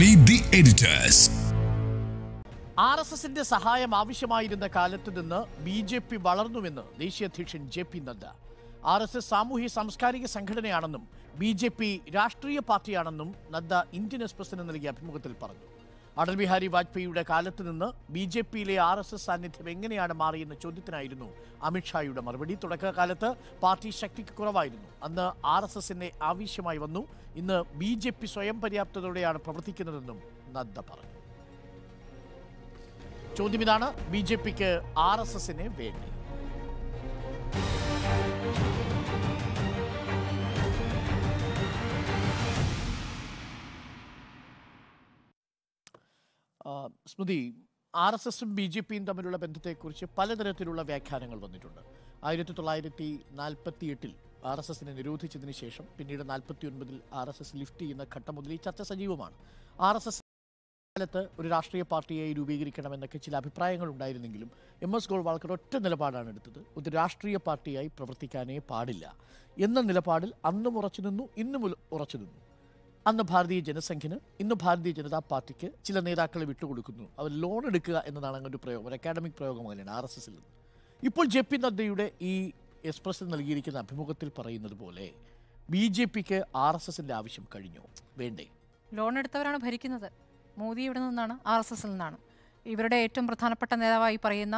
Meet the editors R S എസിന്റെ സഹായം ആവശ്യമായിരുന്ന കാലത്ത് നിന്ന് ബി ജെ പി വളർന്നുവെന്ന് ദേശീയ അധ്യക്ഷൻ J P Nadda R S S സാമൂഹ്യ സാംസ്കാരിക സംഘടനയാണെന്നും ബി ജെ പി രാഷ്ട്രീയ പാർട്ടിയാണെന്നും നദ്ദ ഇന്ത്യൻ എക്സ്പ്രസിന് നൽകിയ അഭിമുഖത്തിൽ പറഞ്ഞു അടൽ ബിഹാരി വാജ്പേയിയുടെ കാലത്ത് നിന്ന് ബി ജെ പിയിലെ ആർ എസ് എസ് സാന്നിധ്യം എങ്ങനെയാണ് മാറിയെന്ന ചോദ്യത്തിനായിരുന്നു അമിത്ഷായുടെ മറുപടി തുടക്കകാലത്ത് പാർട്ടി ശക്തിക്ക് കുറവായിരുന്നു അന്ന് ആർ എസ് എസിന്റെ ആവശ്യമായി വന്നു ഇന്ന് ബി ജെ പി സ്വയം പര്യാപ്തതയോടെയാണ് പ്രവർത്തിക്കുന്നതെന്നും നദ്ദ പറഞ്ഞു ചോദ്യം ഇതാണ് ബി ജെ പിക്ക് ആർ എസ് എസിനെ വേണ്ടി സ്മൃതി ആർ എസ് എസും ബി ജെ പിയും തമ്മിലുള്ള ബന്ധത്തെക്കുറിച്ച് പലതരത്തിലുള്ള വ്യാഖ്യാനങ്ങൾ വന്നിട്ടുണ്ട് ആയിരത്തി തൊള്ളായിരത്തി നാൽപ്പത്തി എട്ടിൽ ആർ എസ് എസിനെ നിരോധിച്ചതിന് ശേഷം പിന്നീട് നാൽപ്പത്തി ഒൻപതിൽ ആർ എസ് എസ് ലിഫ്റ്റ് ചെയ്യുന്ന ഘട്ടം മുതൽ ഈ ചർച്ച സജീവമാണ് ആർ എസ് എസ് കാലത്ത് ഒരു രാഷ്ട്രീയ പാർട്ടിയായി രൂപീകരിക്കണമെന്നൊക്കെ ചില അഭിപ്രായങ്ങൾ ഉണ്ടായിരുന്നെങ്കിലും എം എസ് ഗോൾവാൾക്കർ ഒറ്റ നിലപാടാണ് എടുത്തത് ഒരു രാഷ്ട്രീയ പാർട്ടിയായി പ്രവർത്തിക്കാനേ പാടില്ല എന്ന നിലപാടിൽ അന്നും ഉറച്ചു നിന്നു ഇന്നും ഉറച്ചു നിന്നു അന്ന് ഭാരതീയ ജനസംഖ്യന് ഇന്ന് ഭാരതീയ ജനതാ പാർട്ടിക്ക് ചില നേതാക്കളെ വിട്ടുകൊടുക്കുന്നു അവർ ലോൺ എടുക്കുക എന്നതാണ് അങ്ങനൊരു ഒരു പ്രയോഗം ഒരു അക്കാഡമിക് പ്രയോഗം അങ്ങനെയാണ് ആർ എസ് എസിൽ നിന്ന് ഇപ്പോൾ ജെ പി നദ്ദയുടെ ഈ എക്സ്പ്രസ് നൽകിയിരിക്കുന്ന അഭിമുഖത്തിൽ പറയുന്നത് പോലെ ബി ജെ പിക്ക് ആർ എസ് എസിന്റെ ആവശ്യം കഴിഞ്ഞോ വേണ്ടേ ലോൺ എടുത്തവരാണ് ഭരിക്കുന്നത് മോദി ഇവിടെ നിന്നാണ് ആർ എസ് എസിൽ നിന്നാണ് ഇവരുടെ ഏറ്റവും പ്രധാനപ്പെട്ട നേതാവായി പറയുന്ന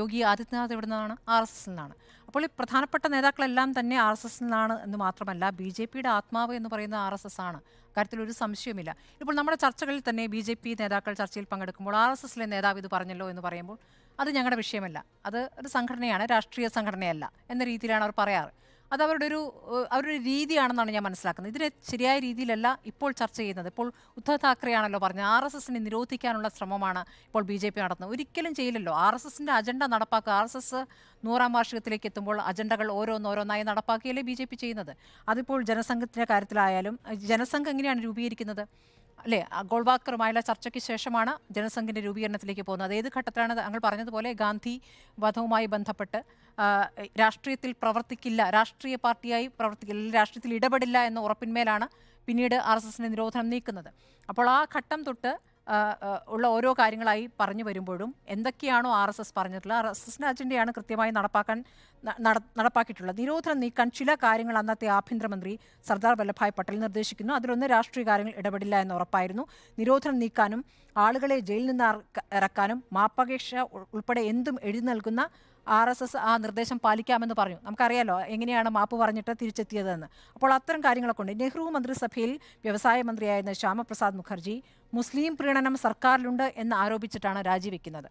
യോഗി ആദിത്യനാഥ് ഇവിടെ നിന്നാണ് ആർ എസ് എസ് നിന്നാണ് അപ്പോൾ ഈ പ്രധാനപ്പെട്ട നേതാക്കളെല്ലാം തന്നെ ആർ എസ് എസ് നിന്നാണ് എന്ന് മാത്രമല്ല ബി ജെ പിയുടെ ആത്മാവ് എന്ന് പറയുന്നത് ആർ എസ് എസ് ആണ് കാര്യത്തിൽ ഒരു സംശയമില്ല ഇപ്പോൾ നമ്മുടെ ചർച്ചകളിൽ തന്നെ ബി ജെ പി നേതാക്കൾ ചർച്ചയിൽ പങ്കെടുക്കുമ്പോൾ ആർ എസ് എസിലെ നേതാവ് ഇത് പറഞ്ഞല്ലോ എന്ന് പറയുമ്പോൾ അത് ഞങ്ങളുടെ വിഷയമല്ല അത് ഒരു സംഘടനയാണ് രാഷ്ട്രീയ സംഘടനയല്ല എന്ന രീതിയിലാണ് അവർ പറയാറ് അത് അവരുടെ ഒരു അവരുടെ രീതിയാണെന്നാണ് ഞാൻ മനസ്സിലാക്കുന്നത് ഇതിനെ ശരിയായ രീതിയിലല്ല ഇപ്പോൾ ചർച്ച ചെയ്യുന്നത് ഇപ്പോൾ ഉദ്ധവ് ആണല്ലോ പറഞ്ഞത് ആർ എസ് എസിനെ നിരോധിക്കാനുള്ള ശ്രമമാണ് ഇപ്പോൾ ബി ജെ പി നടത്തുന്നത് ഒരിക്കലും ചെയ്യില്ലല്ലോ ആർ എസ് എസിൻ്റെ അജണ്ട നടപ്പാക്കുക ആർ എസ് എസ് നൂറാം വാർഷികത്തിലേക്ക് എത്തുമ്പോൾ അജണ്ടകൾ ഓരോന്നോരോന്നായി നടപ്പാക്കിയല്ലേ ബി ജെ പി ചെയ്യുന്നത് അതിപ്പോൾ ജനസംഘത്തിൻ്റെ കാര്യത്തിലായാലും ജനസംഘം എങ്ങനെയാണ് രൂപീകരിക്കുന്നത് അല്ലേ ഗോൾവാക്കറുമായുള്ള ചർച്ചയ്ക്ക് ശേഷമാണ് ജനസംഘിൻ്റെ രൂപീകരണത്തിലേക്ക് പോകുന്നത് ഏത് ഘട്ടത്തിലാണ് താങ്കൾ പറഞ്ഞതുപോലെ ഗാന്ധി വധവുമായി ബന്ധപ്പെട്ട് രാഷ്ട്രീയത്തിൽ പ്രവർത്തിക്കില്ല രാഷ്ട്രീയ പാർട്ടിയായി പ്രവർത്തിക്കില്ല രാഷ്ട്രീയത്തിൽ ഇടപെടില്ല എന്ന ഉറപ്പിന്മേലാണ് പിന്നീട് ആർ എസ് എസിൻ്റെ നിരോധനം നീക്കുന്നത് അപ്പോൾ ആ ഘട്ടം തൊട്ട് ഉള്ള ഓരോ കാര്യങ്ങളായി പറഞ്ഞു വരുമ്പോഴും എന്തൊക്കെയാണോ ആർ എസ് എസ് പറഞ്ഞിട്ടുള്ളത് ആർ എസ് എസിൻ്റെ അജണ്ടയാണ് കൃത്യമായി നടപ്പാക്കാൻ നടപ്പാക്കിയിട്ടുള്ളത് നിരോധനം നീക്കാൻ ചില കാര്യങ്ങൾ അന്നത്തെ ആഭ്യന്തരമന്ത്രി സർദാർ വല്ലഭായ് പട്ടേൽ നിർദ്ദേശിക്കുന്നു അതിലൊന്ന് രാഷ്ട്രീയ കാര്യങ്ങൾ ഇടപെടില്ല എന്ന് ഉറപ്പായിരുന്നു നിരോധനം നീക്കാനും ആളുകളെ ജയിലിൽ നിന്ന് ഇറക്കാനും മാപ്പകേക്ഷ ഉൾപ്പെടെ എന്തും എഴുതി നൽകുന്ന ആർ എസ് എസ് ആ നിർദ്ദേശം പാലിക്കാമെന്ന് പറഞ്ഞു നമുക്കറിയാലോ എങ്ങനെയാണ് മാപ്പ് പറഞ്ഞിട്ട് തിരിച്ചെത്തിയതെന്ന് അപ്പോൾ അത്തരം കാര്യങ്ങളൊക്കെ ഉണ്ട് നെഹ്റു മന്ത്രിസഭയിൽ വ്യവസായ മന്ത്രിയായിരുന്ന ശ്യാമപ്രസാദ് മുഖർജി മുസ്ലിം പ്രീണനം സർക്കാരിലുണ്ട് എന്ന് ആരോപിച്ചിട്ടാണ് രാജിവെക്കുന്നത്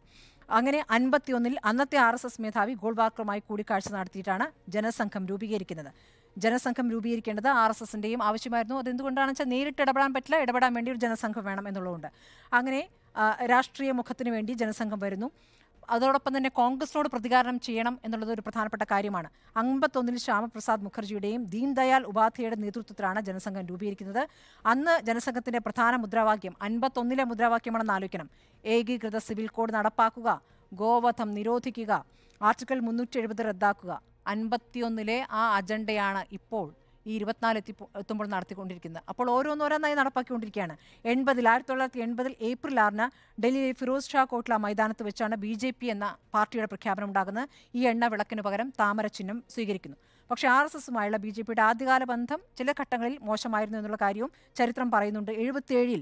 അങ്ങനെ അൻപത്തിയൊന്നിൽ അന്നത്തെ ആർ എസ് എസ് മേധാവി ഗോൾബാക്കറുമായി കൂടിക്കാഴ്ച നടത്തിയിട്ടാണ് ജനസംഘം രൂപീകരിക്കുന്നത് ജനസംഘം രൂപീകരിക്കേണ്ടത് ആർ എസ് എസിൻ്റെയും ആവശ്യമായിരുന്നു അതെന്തുകൊണ്ടാണെന്ന് വെച്ചാൽ നേരിട്ട് ഇടപെടാൻ പറ്റില്ല ഇടപെടാൻ വേണ്ടി ഒരു ജനസംഘം വേണം എന്നുള്ളതുകൊണ്ട് അങ്ങനെ രാഷ്ട്രീയ മുഖത്തിന് വേണ്ടി ജനസംഘം വരുന്നു അതോടൊപ്പം തന്നെ കോൺഗ്രസിനോട് പ്രതികാരണം ചെയ്യണം എന്നുള്ളത് ഒരു പ്രധാനപ്പെട്ട കാര്യമാണ് അമ്പത്തൊന്നിൽ ശ്യാമപ്രസാദ് മുഖർജിയുടെയും ദീൻദയാൽ ഉപാധ്യയുടെ നേതൃത്വത്തിലാണ് ജനസംഘം രൂപീകരിക്കുന്നത് അന്ന് ജനസംഘത്തിന്റെ പ്രധാന മുദ്രാവാക്യം അൻപത്തൊന്നിലെ മുദ്രാവാക്യമാണെന്ന് ആലോചിക്കണം ഏകീകൃത സിവിൽ കോഡ് നടപ്പാക്കുക ഗോവധം നിരോധിക്കുക ആർട്ടിക്കിൾ മുന്നൂറ്റി എഴുപത് റദ്ദാക്കുക അൻപത്തിയൊന്നിലെ ആ അജണ്ടയാണ് ഇപ്പോൾ ഈ ഇരുപത്തിനാല് എത്തി എത്തുമ്പോൾ നടത്തിക്കൊണ്ടിരിക്കുന്നത് അപ്പോൾ ഓരോന്നോരോന്നായി നടപ്പാക്കിക്കൊണ്ടിരിക്കുകയാണ് എൺപതിൽ ആയിരത്തി തൊള്ളായിരത്തി എൺപതിൽ ഏപ്രിൽ ആറിന് ഡൽഹിയിലെ ഫിറോസ് ഷാ കോട്ട്ല മൈതാനത്ത് വെച്ചാണ് ബി ജെ പി എന്ന പാർട്ടിയുടെ പ്രഖ്യാപനം ഉണ്ടാകുന്നത് ഈ എണ്ണ വിളക്കിന് പകരം താമര ചിഹ്നം സ്വീകരിക്കുന്നു പക്ഷേ ആർ എസ് എസുമായുള്ള ബി ജെ പിയുടെ ആദ്യകാല ബന്ധം ചില ഘട്ടങ്ങളിൽ മോശമായിരുന്നു എന്നുള്ള കാര്യവും ചരിത്രം പറയുന്നുണ്ട് എഴുപത്തിയേഴിൽ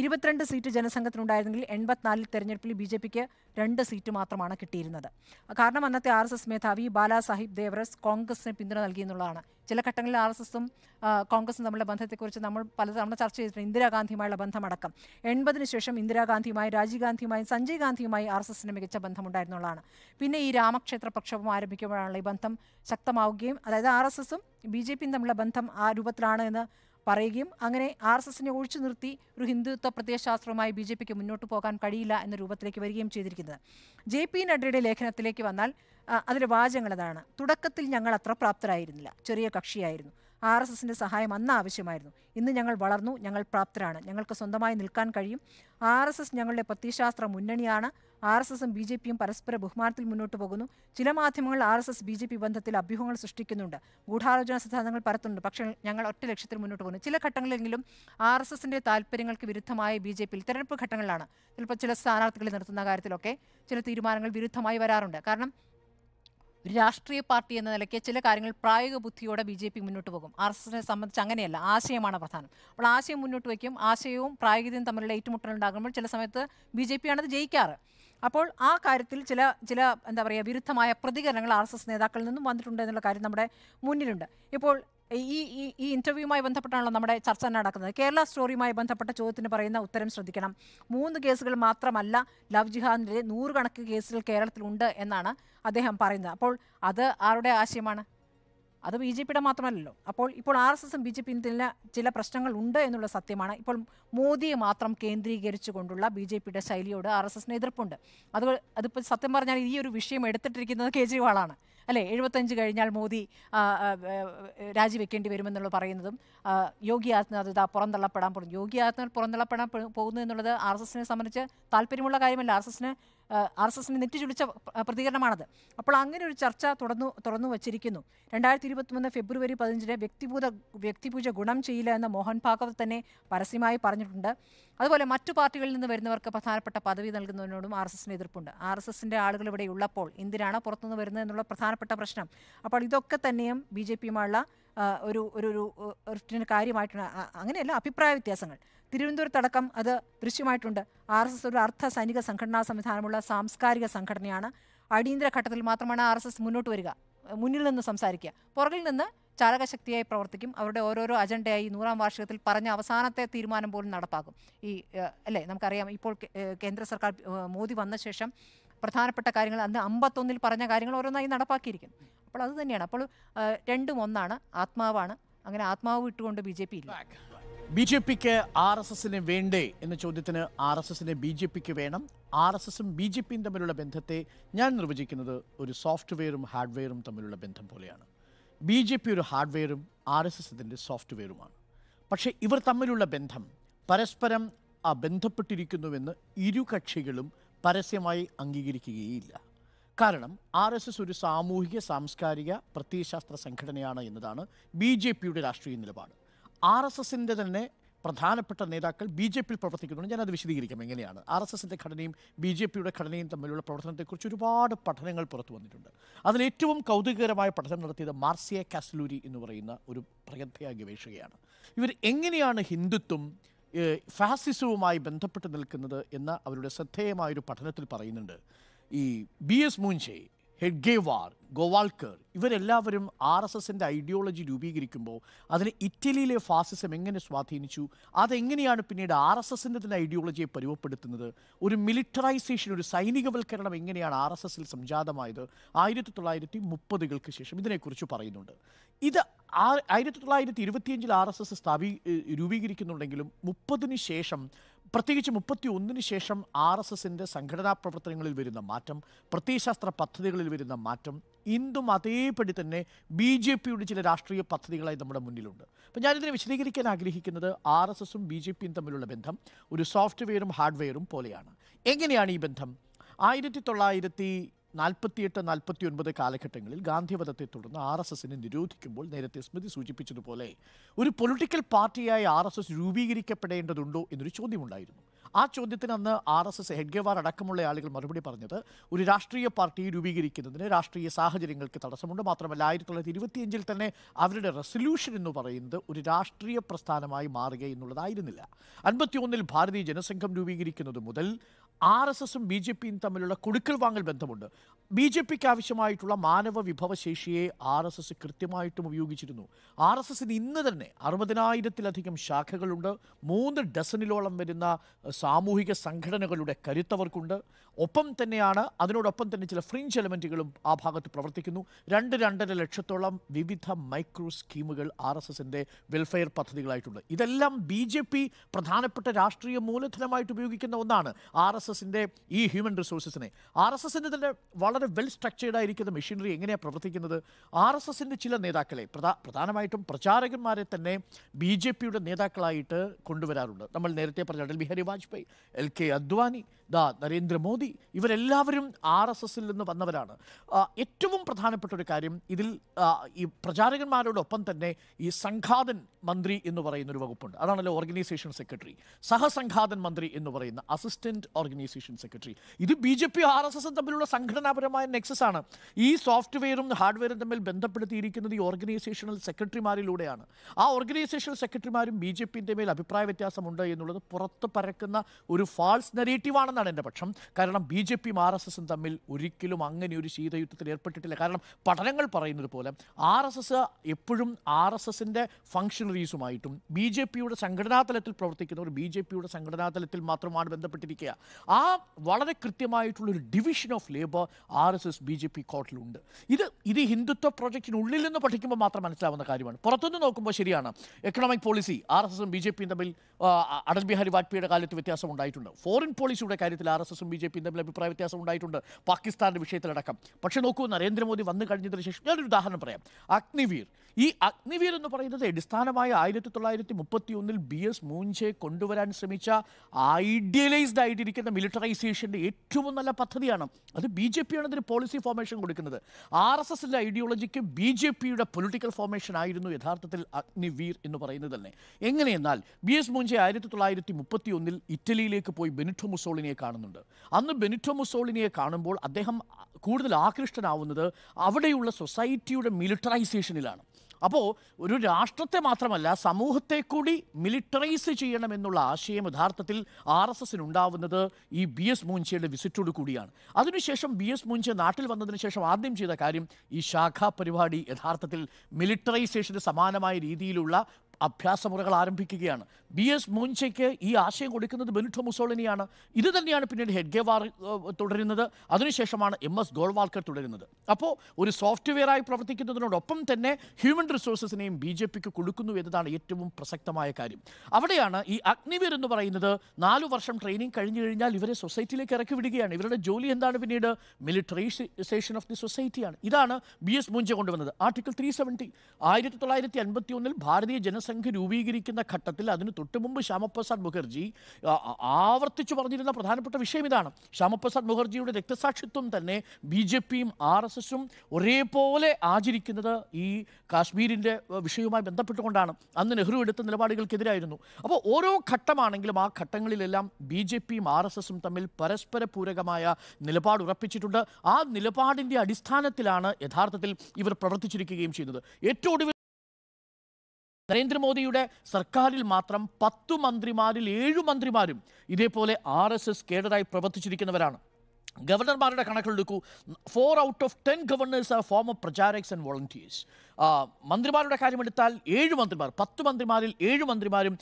ഇരുപത്തിരണ്ട് സീറ്റ് ജനസംഘത്തിനുണ്ടായിരുന്നെങ്കിൽ എൺപത്തിനാലിൽ തെരഞ്ഞെടുപ്പിൽ ബി ജെ പിക്ക് രണ്ട് സീറ്റ് മാത്രമാണ് കിട്ടിയിരുന്നത് കാരണം അന്നത്തെ ആർ എസ് എസ് മേധാവി ബാലാസാഹിബ് ദേവറസ് കോൺഗ്രസിന് പിന്തുണ നൽകിയെന്നുള്ളതാണ് ചില ഘട്ടങ്ങളിൽ ആർ എസ് എസും കോൺഗ്രസും തമ്മിലുള്ള ബന്ധത്തെക്കുറിച്ച് നമ്മൾ പലതവണ ചർച്ച ചെയ്തിട്ടുണ്ട് ഇന്ദിരാഗാന്ധിയുമായുള്ള ബന്ധമടക്കം എൺപതിനു ശേഷം ഇന്ദിരാഗാന്ധിയുമായി രാജീവ് ഗാന്ധിയുമായും സഞ്ജയ് ഗാന്ധിയുമായി ആർ എസ് എസിന് മികച്ച ബന്ധമുണ്ടായിരുന്നുള്ളതാണ് പിന്നെ ഈ രാമക്ഷേത്ര പ്രക്ഷോഭം ആരംഭിക്കുമ്പോഴാണല്ലോ ഈ ബന്ധം ശക്തമാവുകയും അതായത് ആർ എസ് എസും ബി ജെ പിയും തമ്മിലുള്ള ബന്ധം ആ രൂപത്തിലാണ് എന്ന് പറയുകയും അങ്ങനെ ആർ എസ് എസിനെ ഒഴിച്ചു നിർത്തി ഒരു ഹിന്ദുത്വ പ്രത്യയശാസ്ത്രവുമായി ബി ജെ പിക്ക് മുന്നോട്ട് പോകാൻ കഴിയില്ല എന്ന രൂപത്തിലേക്ക് വരികയും ചെയ്തിരിക്കുന്നത് ജെ പി നഡ്ഡയുടെ ലേഖനത്തിലേക്ക് വന്നാൽ അതിലെ വാചകങ്ങൾ അതാണ് തുടക്കത്തിൽ ഞങ്ങൾ അത്ര പ്രാപ്തരായിരുന്നില്ല ചെറിയ കക്ഷിയായിരുന്നു ആർ എസ് എസിൻ്റെ സഹായം അന്ന് ആവശ്യമായിരുന്നു ഇന്ന് ഞങ്ങൾ വളർന്നു ഞങ്ങൾ പ്രാപ്തരാണ് ഞങ്ങൾക്ക് സ്വന്തമായി നിൽക്കാൻ കഴിയും ആർ എസ് എസ് ഞങ്ങളുടെ പ്രത്യശാസ്ത്ര മുന്നണിയാണ് ആർ എസ് എസും ബി ജെ പിയും പരസ്പര ബഹുമാനത്തിൽ മുന്നോട്ട് പോകുന്നു ചില മാധ്യമങ്ങൾ R S S B J P ബന്ധത്തിൽ അഭ്യൂഹങ്ങൾ സൃഷ്ടിക്കുന്നുണ്ട് ഗൂഢാലോചന സിദ്ധാന്തങ്ങൾ പരത്തുന്നുണ്ട് പക്ഷേ ഞങ്ങൾ ഒറ്റ ലക്ഷ്യത്തിൽ മുന്നോട്ട് പോകുന്നു ചില ഘട്ടങ്ങളിലെങ്കിലും ആർ എസ് എസിൻ്റെ താല്പര്യങ്ങൾക്ക് വിരുദ്ധമായ ബി ജെ പിയിൽ തെരഞ്ഞെടുപ്പ് ഘട്ടങ്ങളിലാണ് ചിലപ്പോൾ ചില സ്ഥാനാർത്ഥികളെ നിർത്തുന്ന കാര്യത്തിലൊക്കെ ചില തീരുമാനങ്ങൾ വിരുദ്ധമായി വരാറുണ്ട് കാരണം രാഷ്ട്രീയ പാർട്ടി എന്ന നിലയ്ക്ക് ചില കാര്യങ്ങൾ പ്രായോഗിക ബുദ്ധിയോടെ ബി ജെ പി മുന്നോട്ട് പോകും ആർ എസ് എസിനെ സംബന്ധിച്ച് അങ്ങനെയല്ല ആശയമാണ് പ്രധാനം അപ്പോൾ ആശയം മുന്നോട്ട് വയ്ക്കും ആശയവും പ്രായോഗികതയും തമ്മിലുള്ള ഏറ്റുമുട്ടൽ ഉണ്ടാകുമ്പോൾ ചില സമയത്ത് ബി ജെ ആണത് ജയിക്കാറ് അപ്പോൾ ആ കാര്യത്തിൽ ചില ചില എന്താ പറയുക വിരുദ്ധമായ പ്രതികരണങ്ങൾ ആർ എസ് എസ് നേതാക്കളിൽ നിന്നും വന്നിട്ടുണ്ട് എന്നുള്ള കാര്യം നമ്മുടെ മുന്നിലുണ്ട് ഇപ്പോൾ ഈ ഈ ഈ ബന്ധപ്പെട്ടാണല്ലോ നമ്മുടെ ചർച്ച നടക്കുന്നത് കേരള സ്റ്റോറിയുമായി ബന്ധപ്പെട്ട ചോദ്യത്തിന് പറയുന്ന ഉത്തരം ശ്രദ്ധിക്കണം മൂന്ന് കേസുകൾ മാത്രമല്ല ലവ് ജിഹാദിൻ്റെ നൂറുകണക്ക് കേസുകൾ കേരളത്തിലുണ്ട് എന്നാണ് അദ്ദേഹം പറയുന്നത് അപ്പോൾ അത് ആരുടെ ആശയമാണ് അത് ബി ജെ പിയുടെ മാത്രമല്ലല്ലോ അപ്പോൾ ഇപ്പോൾ ആർ എസ് എസും ബി ജെ പിയും ചില പ്രശ്നങ്ങൾ ഉണ്ട് എന്നുള്ള സത്യമാണ് ഇപ്പോൾ മോദിയെ മാത്രം കേന്ദ്രീകരിച്ചുകൊണ്ടുള്ള ബി ജെ പിയുടെ ശൈലിയോട് ആർ എസ് എസിന് എതിർപ്പുണ്ട് അത് അതിപ്പോൾ സത്യം പറഞ്ഞാൽ ഈ ഒരു വിഷയം എടുത്തിട്ടിരിക്കുന്നത് കേജ്രിവാളാണ് അല്ലേ എഴുപത്തഞ്ച് കഴിഞ്ഞാൽ മോദി രാജിവെക്കേണ്ടി വരുമെന്നുള്ള പറയുന്നതും യോഗി ആദിത്യനാഥ് ഇതാ പുറന്തള്ളപ്പെടാൻ പോകുന്നു യോഗി ആദിത്യനാഥ് പുറന്തള്ളപ്പെടാൻ പോകുന്നു എന്നുള്ളത് ആർ എസ് എസിനെ സംബന്ധിച്ച് താല്പര്യമുള്ള കാര്യമല്ല ആർ എസ് എസിന് ആർ എസ് എസിന് നെറ്റിച്ചുളിച്ച പ്രതികരണമാണത് അപ്പോൾ അങ്ങനെ ഒരു ചർച്ച തുടർന്നു തുറന്നു വച്ചിരിക്കുന്നു രണ്ടായിരത്തി ഇരുപത്തിമൂന്ന് ഫെബ്രുവരി പതിനഞ്ചിന് വ്യക്തിപൂത വ്യക്തിപൂജ ഗുണം ചെയ്യില്ല എന്ന് മോഹൻ ഭാഗവത് തന്നെ പരസ്യമായി പറഞ്ഞിട്ടുണ്ട് അതുപോലെ മറ്റു പാർട്ടികളിൽ നിന്ന് വരുന്നവർക്ക് പ്രധാനപ്പെട്ട പദവി നൽകുന്നതിനോടും ആർ എസ് എസിന് എതിർപ്പുണ്ട് ആർ എസ് എസിൻ്റെ ആളുകൾ ഇവിടെ ഉള്ളപ്പോൾ എന്തിനാണ് പുറത്തുനിന്ന് വരുന്നത് എന്നുള്ള പ്രധാനപ്പെട്ട പ്രശ്നം അപ്പോൾ ഇതൊക്കെ തന്നെയും ബി ജെ പിയുമായുള്ള ഒരു ഒരു ഒരു റിഫ്റ്റിൻ്റെ കാര്യമായിട്ടാണ് അങ്ങനെയല്ല അഭിപ്രായ വ്യത്യാസങ്ങൾ തിരുവനന്തപുരത്തടക്കം അത് ദൃശ്യമായിട്ടുണ്ട് ആർ എസ് എസ് ഒരു അർദ്ധ സൈനിക സംഘടനാ സംവിധാനമുള്ള സാംസ്കാരിക സംഘടനയാണ് അടിയന്തര ഘട്ടത്തിൽ മാത്രമാണ് ആർ എസ് എസ് മുന്നോട്ട് വരിക മുന്നിൽ നിന്ന് സംസാരിക്കുക പുറകിൽ നിന്ന് ചാലകശക്തിയായി പ്രവർത്തിക്കും അവരുടെ ഓരോരോ അജണ്ടയായി നൂറാം വാർഷികത്തിൽ പറഞ്ഞ അവസാനത്തെ തീരുമാനം പോലും നടപ്പാക്കും ഈ അല്ലേ നമുക്കറിയാം ഇപ്പോൾ കേന്ദ്ര സർക്കാർ മോദി വന്ന ശേഷം പ്രധാനപ്പെട്ട കാര്യങ്ങൾ അന്ന് അമ്പത്തൊന്നിൽ പറഞ്ഞ കാര്യങ്ങൾ ഓരോന്നായി നടപ്പാക്കിയിരിക്കുന്നു അപ്പോൾ അത് തന്നെയാണ് അപ്പോൾ രണ്ടും ഒന്നാണ് ആത്മാവാണ് അങ്ങനെ ആത്മാവ് വിട്ടുകൊണ്ട് ബി ജെ പി ഇല്ല ബി ജെ പിക്ക് ആർ എസ് എസിന് വേണ്ടേ എന്ന ചോദ്യത്തിന് ആർ എസ് എസിന് ബി ജെ പിക്ക് വേണം ആർ എസ് എസും ബി ജെ പിയും തമ്മിലുള്ള ബന്ധത്തെ ഞാൻ നിർവചിക്കുന്നത് ഒരു സോഫ്റ്റ്വെയറും ഹാർഡ്വെയറും തമ്മിലുള്ള ബന്ധം പോലെയാണ് ബി ജെ പി ഒരു ഹാർഡ്വെയറും ആർ എസ് എസ് ഇതിൻ്റെ സോഫ്റ്റ്വെയറുമാണ് പക്ഷേ ഇവർ തമ്മിലുള്ള ബന്ധം പരസ്പരം ബന്ധപ്പെട്ടിരിക്കുന്നുവെന്ന് ഇരു കക്ഷികളും പരസ്യമായി അംഗീകരിക്കുകയില്ല കാരണം ആർ എസ് എസ് ഒരു സാമൂഹിക സാംസ്കാരിക പ്രത്യയശാസ്ത്ര സംഘടനയാണ് എന്നതാണ് ബി ജെ പിയുടെ രാഷ്ട്രീയ നിലപാട് ആർ എസ് എസിൻ്റെ തന്നെ പ്രധാനപ്പെട്ട നേതാക്കൾ ബി ജെ പിയിൽ പ്രവർത്തിക്കുന്നുണ്ട് ഞാനത് വിശദീകരിക്കാം എങ്ങനെയാണ് ആർ എസ് എസിൻ്റെ ഘടനയും ബി ജെ പിയുടെ ഘടനയും തമ്മിലുള്ള പ്രവർത്തനത്തെക്കുറിച്ച് ഒരുപാട് പഠനങ്ങൾ പുറത്തു വന്നിട്ടുണ്ട് അതിൽ ഏറ്റവും കൗതുകകരമായ പഠനം നടത്തിയത് മാർസിയ കാസ്ലൂരി എന്ന് പറയുന്ന ഒരു പ്രഗത്ഭയ ഗവേഷകയാണ് ഇവർ എങ്ങനെയാണ് ഹിന്ദുത്വം ഫാസിസവുമായി ബന്ധപ്പെട്ട് നിൽക്കുന്നത് എന്ന് അവരുടെ ശ്രദ്ധേയമായൊരു പഠനത്തിൽ പറയുന്നുണ്ട് ഈ ബി എസ് മൂൻഷെ ഹെഡ്ഗേവാർ ഗോവാൾക്കർ ഇവരെല്ലാവരും ആർ എസ് എസിൻ്റെ ഐഡിയോളജി രൂപീകരിക്കുമ്പോൾ അതിന് ഇറ്റലിയിലെ ഫാസിസം എങ്ങനെ സ്വാധീനിച്ചു അതെങ്ങനെയാണ് പിന്നീട് ആർ എസ് എസിൻ്റെ തന്നെ ഐഡിയോളജിയെ പരുവപ്പെടുത്തുന്നത് ഒരു മിലിറ്ററൈസേഷൻ ഒരു സൈനികവൽക്കരണം എങ്ങനെയാണ് ആർ എസ് എസിൽ സംജാതമായത് ആയിരത്തി തൊള്ളായിരത്തി മുപ്പതുകൾക്ക് ശേഷം ഇതിനെക്കുറിച്ച് പറയുന്നുണ്ട് ഇത് ആയിരത്തി തൊള്ളായിരത്തി ഇരുപത്തിയഞ്ചിൽ ആർ എസ് എസ് സ്ഥാപി രൂപീകരിക്കുന്നുണ്ടെങ്കിലും മുപ്പതിന് ശേഷം പ്രത്യേകിച്ച് മുപ്പത്തി ഒന്നിന് ശേഷം ആർ എസ് എസിൻ്റെ സംഘടനാ പ്രവർത്തനങ്ങളിൽ വരുന്ന മാറ്റം പ്രത്യയശാസ്ത്ര പദ്ധതികളിൽ വരുന്ന മാറ്റം ഇന്നും അതേപടി തന്നെ ബി ജെ പിയുടെ ചില രാഷ്ട്രീയ പദ്ധതികളായി നമ്മുടെ മുന്നിലുണ്ട് അപ്പം ഞാനിതിനെ വിശദീകരിക്കാൻ ആഗ്രഹിക്കുന്നത് ആർ എസ് എസും ബി ജെ പിയും തമ്മിലുള്ള ബന്ധം ഒരു സോഫ്റ്റ്വെയറും ഹാർഡ്വെയറും പോലെയാണ് എങ്ങനെയാണ് ഈ ബന്ധം ആയിരത്തി തൊള്ളായിരത്തി നാൽപ്പത്തിയെട്ട് നാൽപ്പത്തി ഒൻപത് കാലഘട്ടങ്ങളിൽ ഗാന്ധിവധത്തെ തുടർന്ന് ആർ എസ് എസിനെ നിരോധിക്കുമ്പോൾ നേരത്തെ സ്മൃതി സൂചിപ്പിച്ചതുപോലെ ഒരു പൊളിറ്റിക്കൽ പാർട്ടിയായി ആർ എസ് എസ് രൂപീകരിക്കപ്പെടേണ്ടതുണ്ടോ എന്നൊരു ചോദ്യമുണ്ടായിരുന്നു ആ ചോദ്യത്തിന് അന്ന് ആർ എസ് എസ് ഹെഡ്ഗേവാർ അടക്കമുള്ള ആളുകൾ മറുപടി പറഞ്ഞത് ഒരു രാഷ്ട്രീയ പാർട്ടി രൂപീകരിക്കുന്നതിന് രാഷ്ട്രീയ സാഹചര്യങ്ങൾക്ക് തടസ്സമുണ്ട് മാത്രമല്ല ആയിരത്തി തൊള്ളായിരത്തി ഇരുപത്തിയഞ്ചിൽ തന്നെ അവരുടെ റെസൊല്യൂഷൻ എന്ന് പറയുന്നത് ഒരു രാഷ്ട്രീയ പ്രസ്ഥാനമായി മാറുക എന്നുള്ളതായിരുന്നില്ല അൻപത്തിയൊന്നിൽ ഭാരതീയ ജനസംഘം രൂപീകരിക്കുന്നത് മുതൽ ആർ എസ് എസും ബി ജെ പിയും തമ്മിലുള്ള കൊടുക്കൽ വാങ്ങൽ ബന്ധമുണ്ട് ബി ജെ പിക്ക് ആവശ്യമായിട്ടുള്ള മാനവ വിഭവശേഷിയെ ആർ എസ് എസ് കൃത്യമായിട്ടും ഉപയോഗിച്ചിരുന്നു ആർ എസ് എസിന് ഇന്ന് തന്നെ അറുപതിനായിരത്തിലധികം ശാഖകളുണ്ട് മൂന്ന് ഡസനിലോളം വരുന്ന സാമൂഹിക സംഘടനകളുടെ കരുത്തവർക്കുണ്ട് ഒപ്പം തന്നെയാണ് അതിനോടൊപ്പം തന്നെ ചില ഫ്രിഞ്ച് എലമെൻറ്റുകളും ആ ഭാഗത്ത് പ്രവർത്തിക്കുന്നു രണ്ട് രണ്ടര ലക്ഷത്തോളം വിവിധ മൈക്രോ സ്കീമുകൾ ആർ എസ് എസിൻ്റെ വെൽഫെയർ പദ്ധതികളായിട്ടുണ്ട് ഇതെല്ലാം ബി ജെ പി പ്രധാനപ്പെട്ട രാഷ്ട്രീയ മൂലധനമായിട്ട് ഉപയോഗിക്കുന്ന ഒന്നാണ് ആർ എസ് എസിൻ്റെ ഈ ഹ്യൂമൻ റിസോഴ്സസിനെ ആർ എസ് എസിൻ്റെ തന്നെ വളരെ വെൽ സ്ട്രക്ചേർഡ് ആയിരിക്കുന്ന മെഷീനറി എങ്ങനെയാണ് പ്രവർത്തിക്കുന്നത് ആർ എസ് എസിൻ്റെ ചില നേതാക്കളെ പ്രധാ പ്രധാനമായിട്ടും പ്രചാരകന്മാരെ തന്നെ ബി ജെ പിയുടെ നേതാക്കളായിട്ട് കൊണ്ടുവരാറുണ്ട് നമ്മൾ നേരത്തെ പറഞ്ഞ അടൽ ബിഹാരി വാജ്പേയി എൽ കെ അദ്വാനി ദാ നരേന്ദ്രമോദി ഇവരെല്ലാവരും ആർ എസ് എസിൽ നിന്ന് വന്നവരാണ് ഏറ്റവും പ്രധാനപ്പെട്ട ഒരു കാര്യം ഇതിൽ ഈ പ്രചാരകന്മാരോടൊപ്പം തന്നെ ഈ സംഘാതൻ മന്ത്രി എന്ന് പറയുന്ന ഒരു വകുപ്പുണ്ട് അതാണല്ലോ ഓർഗനൈസേഷൻ സെക്രട്ടറി സഹസംഘാതൻ മന്ത്രി എന്ന് പറയുന്ന അസിസ്റ്റന്റ് ഓർഗനൈസേഷൻ സെക്രട്ടറി ഇത് B J P R S എസും തമ്മിലുള്ള സംഘടനാപരമായ നെക്സസ് ആണ് ഈ സോഫ്റ്റ്വെയറും ഹാർഡ്വെയറും തമ്മിൽ ബന്ധപ്പെടുത്തിയിരിക്കുന്നത് ഈ ഓർഗനൈസേഷണൽ സെക്രട്ടറിമാരിലൂടെയാണ് ആ ഓർഗനൈസേഷണൽ സെക്രട്ടറിമാരും ബി ജെ പിൻ്റെ മേൽ അഭിപ്രായ വ്യത്യാസമുണ്ട് എന്നുള്ളത് പുറത്ത് പരക്കുന്ന ഒരു ഫാൾസ് നെറേറ്റീവാണെന്ന് എന്നാണ് എൻ്റെ പക്ഷം കാരണം ബി ജെ പിയും ആർ എസ് എസും തമ്മിൽ ഒരിക്കലും അങ്ങനെ ഒരു ശീതയുദ്ധത്തിൽ ഏർപ്പെട്ടിട്ടില്ല കാരണം പഠനങ്ങൾ പറയുന്നത് പോലെ ആർ എസ് എസ് എപ്പോഴും ആർ എസ് എസിൻ്റെ ഫംഗ്ഷണറീസുമായിട്ടും ബി ജെ പിയുടെ സംഘടനാതലത്തിൽ പ്രവർത്തിക്കുന്നവർ ബി ജെ പിയുടെ സംഘടനാതലത്തിൽ മാത്രമാണ് ബന്ധപ്പെട്ടിരിക്കുക ആ വളരെ കൃത്യമായിട്ടുള്ളൊരു division of labour R S S B J P കോട്ടിലുണ്ട് ഇത് ഇത് ഹിന്ദുത്വ പ്രൊജക്റ്റിനുള്ളിൽ നിന്ന് പഠിക്കുമ്പോൾ മാത്രം മനസ്സിലാവുന്ന കാര്യമാണ് പുറത്തുനിന്ന് നോക്കുമ്പോൾ ശരിയാണ് എക്കണോമിക് പോളിസി ആർ എസ് എസും ബി ജെ പിയും തമ്മിൽ അടൽ ബിഹാരി വാജ്പേയിയുടെ കാലത്ത് വ്യത്യാസം ഉണ്ടായിട്ടുണ്ട് ഫോറിൻ പോളിസിയുടെ കാര്യത്തിൽ ആർ എസ് എസും ബി ജെ പിയും തമ്മിൽ അഭിപ്രായ വ്യത്യാസം ഉണ്ടായിട്ടുണ്ട് പാകിസ്ഥാന്റെ വിഷയത്തിലടക്കം പക്ഷേ നോക്കൂ നരേന്ദ്രമോദി വന്നു കഴിഞ്ഞതിന് ശേഷം ഞാനൊരു ഉദാഹരണം പറയാം അഗ്നിവീർ ഈ അഗ്നിവീർ എന്ന് പറയുന്നത് അടിസ്ഥാനമായ ആയിരത്തി തൊള്ളായിരത്തി മുപ്പത്തി ഒന്നിൽ ബി എസ് മൂഞ്ചെ കൊണ്ടുവരാൻ ശ്രമിച്ച ഐഡിയലൈസ്ഡ് ആയിട്ടിരിക്കുന്ന മിലിറ്ററൈസേഷൻ്റെ ഏറ്റവും നല്ല പദ്ധതിയാണ് അത് ബി ജെ പിയാണ് ഇതിന് പോളിസി ഫോർമേഷൻ കൊടുക്കുന്നത് ആർ എസ് എസിൻ്റെ ഐഡിയോളജിക്ക് ബി ജെ പിയുടെ പൊളിറ്റിക്കൽ ഫോർമേഷൻ ആയിരുന്നു യഥാർത്ഥത്തിൽ അഗ്നിവീർ എന്ന് പറയുന്നത് തന്നെ എങ്ങനെയെന്നാൽ ബി എസ് മൂഞ്ചെ ആയിരത്തി തൊള്ളായിരത്തി മുപ്പത്തി ഒന്നിൽ ഇറ്റലിയിലേക്ക് പോയി ബെനിറ്റോ മുസോളിനെ കാണുന്നുണ്ട് അന്ന് ബെനിറ്റോ മുസോളിനെ കാണുമ്പോൾ അദ്ദേഹം കൂടുതൽ ആകൃഷ്ടനാവുന്നത് അവിടെയുള്ള സൊസൈറ്റിയുടെ മിലിറ്ററൈസേഷനിലാണ് അപ്പോൾ ഒരു രാഷ്ട്രത്തെ മാത്രമല്ല സമൂഹത്തെ കൂടി മിലിറ്ററൈസ് ചെയ്യണമെന്നുള്ള ആശയം യഥാർത്ഥത്തിൽ ആർ എസ് എസിനുണ്ടാവുന്നത് ഈ ബി എസ് മൂഞ്ചയുടെ വിസിറ്റോട് കൂടിയാണ് അതിനുശേഷം ബി എസ് മൂഞ്ച നാട്ടിൽ വന്നതിന് ശേഷം ആദ്യം ചെയ്ത കാര്യം ഈ ശാഖാ പരിപാടി യഥാർത്ഥത്തിൽ മിലിറ്ററൈസേഷന് സമാനമായ രീതിയിലുള്ള അഭ്യാസമുറകൾ ആരംഭിക്കുകയാണ് ബി എസ് മോൻചയ്ക്ക് ഈ ആശയം കൊടുക്കുന്നത് ബെനിറ്റോ മുസോളിനിയാണ് ഇത് തന്നെയാണ് പിന്നീട് ഹെഡ്ഗേവാർ തുടരുന്നത് അതിനുശേഷമാണ് എം എസ് ഗോൾവാൾക്കർ തുടരുന്നത് അപ്പോൾ ഒരു സോഫ്റ്റ്വെയറായി പ്രവർത്തിക്കുന്നതിനോടൊപ്പം തന്നെ ഹ്യൂമൻ റിസോഴ്സസിനെയും ബി ജെ പിക്ക് കൊടുക്കുന്നു എന്നതാണ് ഏറ്റവും പ്രസക്തമായ കാര്യം അവിടെയാണ് ഈ അഗ്നിവീർ എന്ന് പറയുന്നത് നാലു വർഷം ട്രെയിനിങ് കഴിഞ്ഞു കഴിഞ്ഞാൽ ഇവരെ സൊസൈറ്റിയിലേക്ക് ഇറക്കി വിടുകയാണ് ഇവരുടെ ജോലി എന്താണ് പിന്നീട് മിലിറ്ററൈസേഷൻ ഓഫ് ദി സൊസൈറ്റിയാണ് ഇതാണ് ബി എസ് മുഞ്ച കൊണ്ടുവന്നത് ആർട്ടിക്കിൾ ത്രീ സെവൻറ്റി ആയിരത്തി തൊള്ളായിരത്തി അൻപത്തി ഒന്നിൽ ഭാരതീയ ജനസംഖ്യ രൂപീകരിക്കുന്ന ഘട്ടത്തിൽ അതിന് തൊട്ടുമുമ്പ് ശ്യാമപ്രസാദ് മുഖർജി ആവർത്തിച്ചു പറഞ്ഞിരുന്ന പ്രധാനപ്പെട്ട വിഷയം ഇതാണ് ശ്യാമപ്രസാദ് മുഖർജിയുടെ രക്തസാക്ഷിത്വം തന്നെ ബി ജെ പിയും ആർ എസ് എസും ഒരേപോലെ ആചരിക്കുന്നത് ഈ കാശ്മീരിൻ്റെ വിഷയവുമായി ബന്ധപ്പെട്ടുകൊണ്ടാണ് അന്ന് നെഹ്റു എടുത്ത നിലപാടുകൾക്കെതിരായിരുന്നു അപ്പോൾ ഓരോ ഘട്ടമാണെങ്കിലും ആ ഘട്ടങ്ങളിലെല്ലാം ബി ജെ പിയും ആർ എസ് എസും തമ്മിൽ പരസ്പര പൂരകമായ നിലപാട് ഉറപ്പിച്ചിട്ടുണ്ട് ആ നിലപാടിൻ്റെ അടിസ്ഥാനത്തിലാണ് യഥാർത്ഥത്തിൽ ഇവർ പ്രവർത്തിച്ചിരിക്കുകയും ചെയ്യുന്നത് ഏറ്റവും നരേന്ദ്രമോദിയുടെ സർക്കാരിൽ മാത്രം പത്തു മന്ത്രിമാരിൽ ഏഴു മന്ത്രിമാരും ഇതേപോലെ ആർ എസ് എസ് കേഡറായി പ്രവർത്തിച്ചിരിക്കുന്നവരാണ് ഗവർണർമാരുടെ കണക്കിലെടുക്കൂ four out of ten governors are former pracharaks and volunteers മന്ത്രിമാരുടെ കാര്യമെടുത്താൽ ഏഴ് മന്ത്രിമാർ പത്ത് മന്ത്രിമാരിൽ ഏഴ് മന്ത്രിമാരും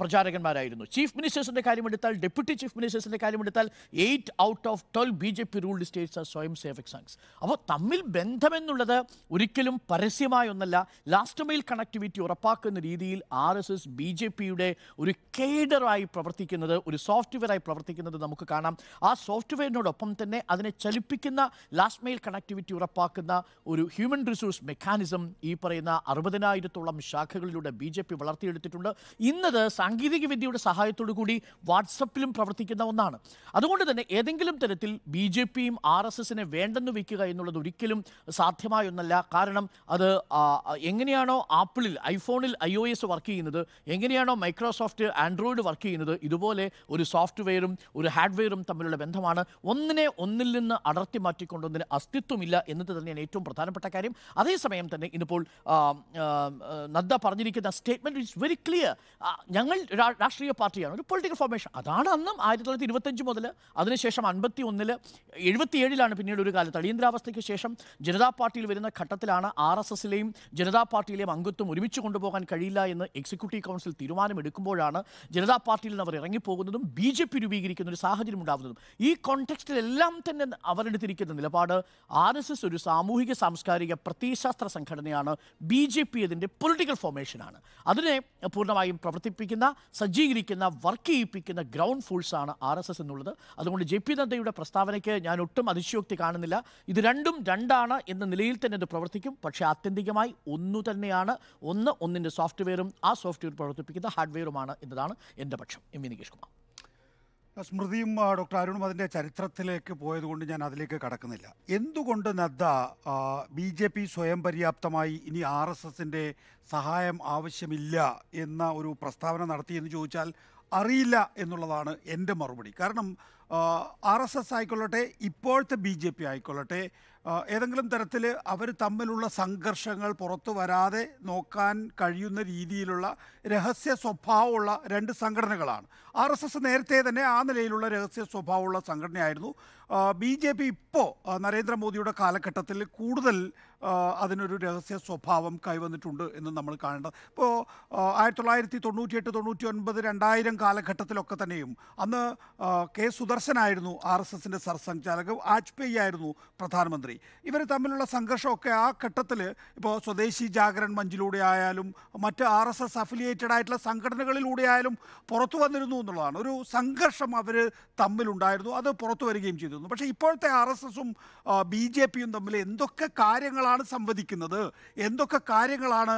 പ്രചാരകന്മാരായിരുന്നു ചീഫ് മിനിസ്റ്റേഴ്സിൻ്റെ കാര്യമെടുത്താൽ ഡെപ്യൂട്ടി ചീഫ് മിനിസ്റ്റേഴ്സിൻ്റെ കാര്യമെടുത്താൽ eight out of twelve B J P ruled states are Swayam Sevak സംഘ്സ് അപ്പോൾ തമ്മിൽ ബന്ധമെന്നുള്ളത് ഒരിക്കലും പരസ്യമായൊന്നല്ല ലാസ്റ്റ് മൈൽ കണക്ടിവിറ്റി ഉറപ്പാക്കുന്ന രീതിയിൽ R S S B J പിയുടെ ഒരു കേഡറായി പ്രവർത്തിക്കുന്നത് ഒരു സോഫ്റ്റ്വെയറായി പ്രവർത്തിക്കുന്നത് നമുക്ക് കാണാം ആ സോഫ്റ്റ്വെയറിനോടൊപ്പം തന്നെ അതിനെ ചലിപ്പിക്കുന്ന ലാസ്റ്റ് മൈൽ കണക്ടിവിറ്റി ഉറപ്പാക്കുന്ന ഒരു ഹ്യൂമൻ റിസോഴ്സ് മെക്കാനിസം ഈ പറയുന്ന അറുപതിനായിരത്തോളം ശാഖകളിലൂടെ ബി ജെ പി വളർത്തിയെടുത്തിട്ടുണ്ട് ഇന്നത് സാങ്കേതിക വിദ്യയുടെ സഹായത്തോടു കൂടി വാട്സപ്പിലും പ്രവർത്തിക്കുന്ന ഒന്നാണ് അതുകൊണ്ട് തന്നെ ഏതെങ്കിലും തരത്തിൽ ബി ജെ പിയും ആർ എസ് എസിനെ വേണ്ടെന്ന് വയ്ക്കുക എന്നുള്ളത് ഒരിക്കലും സാധ്യമായൊന്നല്ല കാരണം അത് എങ്ങനെയാണോ ആപ്പിളിൽ ഐഫോണിൽ ഐ ഒ എസ് വർക്ക് ചെയ്യുന്നത് എങ്ങനെയാണോ മൈക്രോസോഫ്റ്റ് ആൻഡ്രോയിഡ് വർക്ക് ചെയ്യുന്നത് ഇതുപോലെ ഒരു സോഫ്റ്റ്വെയറും ഒരു ഹാർഡ്വെയറും തമ്മിലുള്ള ബന്ധമാണ് ഒന്നിനെ ഒന്നിൽ നിന്ന് അടർത്തി മാറ്റിക്കൊണ്ടൊന്നിന് അസ്തിത്വമില്ല എന്നത് തന്നെയാണ് ഏറ്റവും പ്രധാനപ്പെട്ട കാര്യം അതേസമയം തന്നെ ഇന്ന് ഇന്നിപ്പോൾ നദ്ദ പറഞ്ഞിരിക്കുന്ന സ്റ്റേറ്റ്മെൻറ്റ് ഇറ്റ്സ് വെരി ക്ലിയർ ഞങ്ങൾ രാഷ്ട്രീയ പാർട്ടിയാണ് ഒരു പൊളിറ്റിക്കൽ ഫോർമേഷൻ അതാണ് അന്നും ആയിരത്തി തൊള്ളായിരത്തി ഇരുപത്തഞ്ച് മുതൽ അതിനുശേഷം അൻപത്തി ഒന്നില് എഴുപത്തിയേഴിലാണ് പിന്നീട് ഒരു കാലത്ത് അടിയന്തരാവസ്ഥയ്ക്ക് ശേഷം ജനതാ പാർട്ടിയിൽ വരുന്ന ഘട്ടത്തിലാണ് ആർ എസ് എസിലെയും ജനതാ പാർട്ടിയിലെയും അംഗത്വം ഒരുമിച്ച് കൊണ്ടുപോകാൻ കഴിയില്ല എന്ന് എക്സിക്യൂട്ടീവ് കൗൺസിൽ തീരുമാനമെടുക്കുമ്പോഴാണ് ജനതാ പാർട്ടിയിൽ നിന്ന് അവർ ഇറങ്ങിപ്പോകുന്നതും ബി ജെ പി രൂപീകരിക്കുന്ന ഒരു സാഹചര്യം ഉണ്ടാകുന്നതും ഈ കോണ്ടെക്സ്റ്റിലെല്ലാം തന്നെ അവരെടുത്തിരിക്കുന്ന നിലപാട് ആർ എസ് എസ് ഒരു സാമൂഹിക സാംസ്കാരിക പ്രത്യയശാസ്ത്ര സംഘടനയാണ് തന്നെയാണ് ബി ജെ പി ഇതിൻ്റെ പൊളിറ്റിക്കൽ ഫോർമേഷനാണ് അതിനെ പൂർണ്ണമായും പ്രവർത്തിപ്പിക്കുന്ന സജ്ജീകരിക്കുന്ന വർക്ക് ചെയ്യിപ്പിക്കുന്ന ഗ്രൗണ്ട് ഫോഴ്സാണ് ആർ എസ് എസ് എന്നുള്ളത് അതുകൊണ്ട് ജെ പി നദ്ദയുടെ പ്രസ്താവനയ്ക്ക് ഞാൻ ഒട്ടും അതിശയോക്തി കാണുന്നില്ല ഇത് രണ്ടും രണ്ടാണ് എന്ന നിലയിൽ തന്നെ ഇത് പ്രവർത്തിക്കും പക്ഷേ ആത്യന്തികമായി ഒന്നു തന്നെയാണ് ഒന്ന് ഒന്നിൻ്റെ സോഫ്റ്റ്വെയറും ആ സോഫ്റ്റ്വെയർ പ്രവർത്തിപ്പിക്കുന്ന ഹാർഡ്വെയറുമാണ് എന്നതാണ് എൻ്റെ പക്ഷം എം വി നികേഷ് കുമാർ സ്മൃതിയും ഡോക്ടർ അരുണും അതിൻ്റെ ചരിത്രത്തിലേക്ക് പോയതുകൊണ്ട് ഞാൻ അതിലേക്ക് കടക്കുന്നില്ല എന്തുകൊണ്ട് നദ്ദ ബി ജെ പി സ്വയം പര്യാപ്തമായി ഇനി ആർ എസ് എസിൻ്റെ സഹായം ആവശ്യമില്ല എന്ന ഒരു പ്രസ്താവന നടത്തിയെന്ന് ചോദിച്ചാൽ അറിയില്ല എന്നുള്ളതാണ് എൻ്റെ മറുപടി കാരണം ആർ എസ് എസ് ആയിക്കൊള്ളട്ടെ ഇപ്പോഴത്തെ ബി ജെ പി ആയിക്കൊള്ളട്ടെ ഏതെങ്കിലും തരത്തിൽ അവർ തമ്മിലുള്ള സംഘർഷങ്ങൾ പുറത്തു വരാതെ നോക്കാൻ കഴിയുന്ന രീതിയിലുള്ള രഹസ്യ സ്വഭാവമുള്ള രണ്ട് സംഘടനകളാണ് ആർ എസ് എസ് നേരത്തെ തന്നെ ആ നിലയിലുള്ള രഹസ്യ സ്വഭാവമുള്ള സംഘടനയായിരുന്നു ബി ജെ പി ഇപ്പോൾ നരേന്ദ്രമോദിയുടെ കാലഘട്ടത്തിൽ കൂടുതൽ അതിനൊരു രഹസ്യ സ്വഭാവം കൈവന്നിട്ടുണ്ട് എന്ന് നമ്മൾ കാണേണ്ടത് ഇപ്പോൾ ആയിരത്തി തൊള്ളായിരത്തി എട്ട് തൊണ്ണൂറ്റി ഒൻപത് രണ്ടായിരം കാലഘട്ടത്തിലൊക്കെ തന്നെയും അന്ന് കെ സുദർശനായിരുന്നു ആർ എസ് എസിൻ്റെ സർസംഘചാലക് വാജ്പേയി ആയിരുന്നു പ്രധാനമന്ത്രി ഇവർ തമ്മിലുള്ള സംഘർഷമൊക്കെ ആ ഘട്ടത്തിൽ ഇപ്പോൾ സ്വദേശി ജാഗരൺ മഞ്ചിലൂടെ ആയാലും മറ്റ് ആർ എസ് എസ് അഫിലിയേറ്റഡ് ആയിട്ടുള്ള സംഘടനകളിലൂടെ ആയാലും പുറത്തു വന്നിരുന്നു എന്നുള്ളതാണ് ഒരു സംഘർഷം അവർ തമ്മിലുണ്ടായിരുന്നു അത് പുറത്തു വരികയും ചെയ്തു തോന്നുന്നു പക്ഷേ ഇപ്പോഴത്തെ ആർ എസ് എസും ബി ജെ പിയും തമ്മിൽ എന്തൊക്കെ കാര്യങ്ങളാണ് സംവദിക്കുന്നത് എന്തൊക്കെ കാര്യങ്ങളാണ്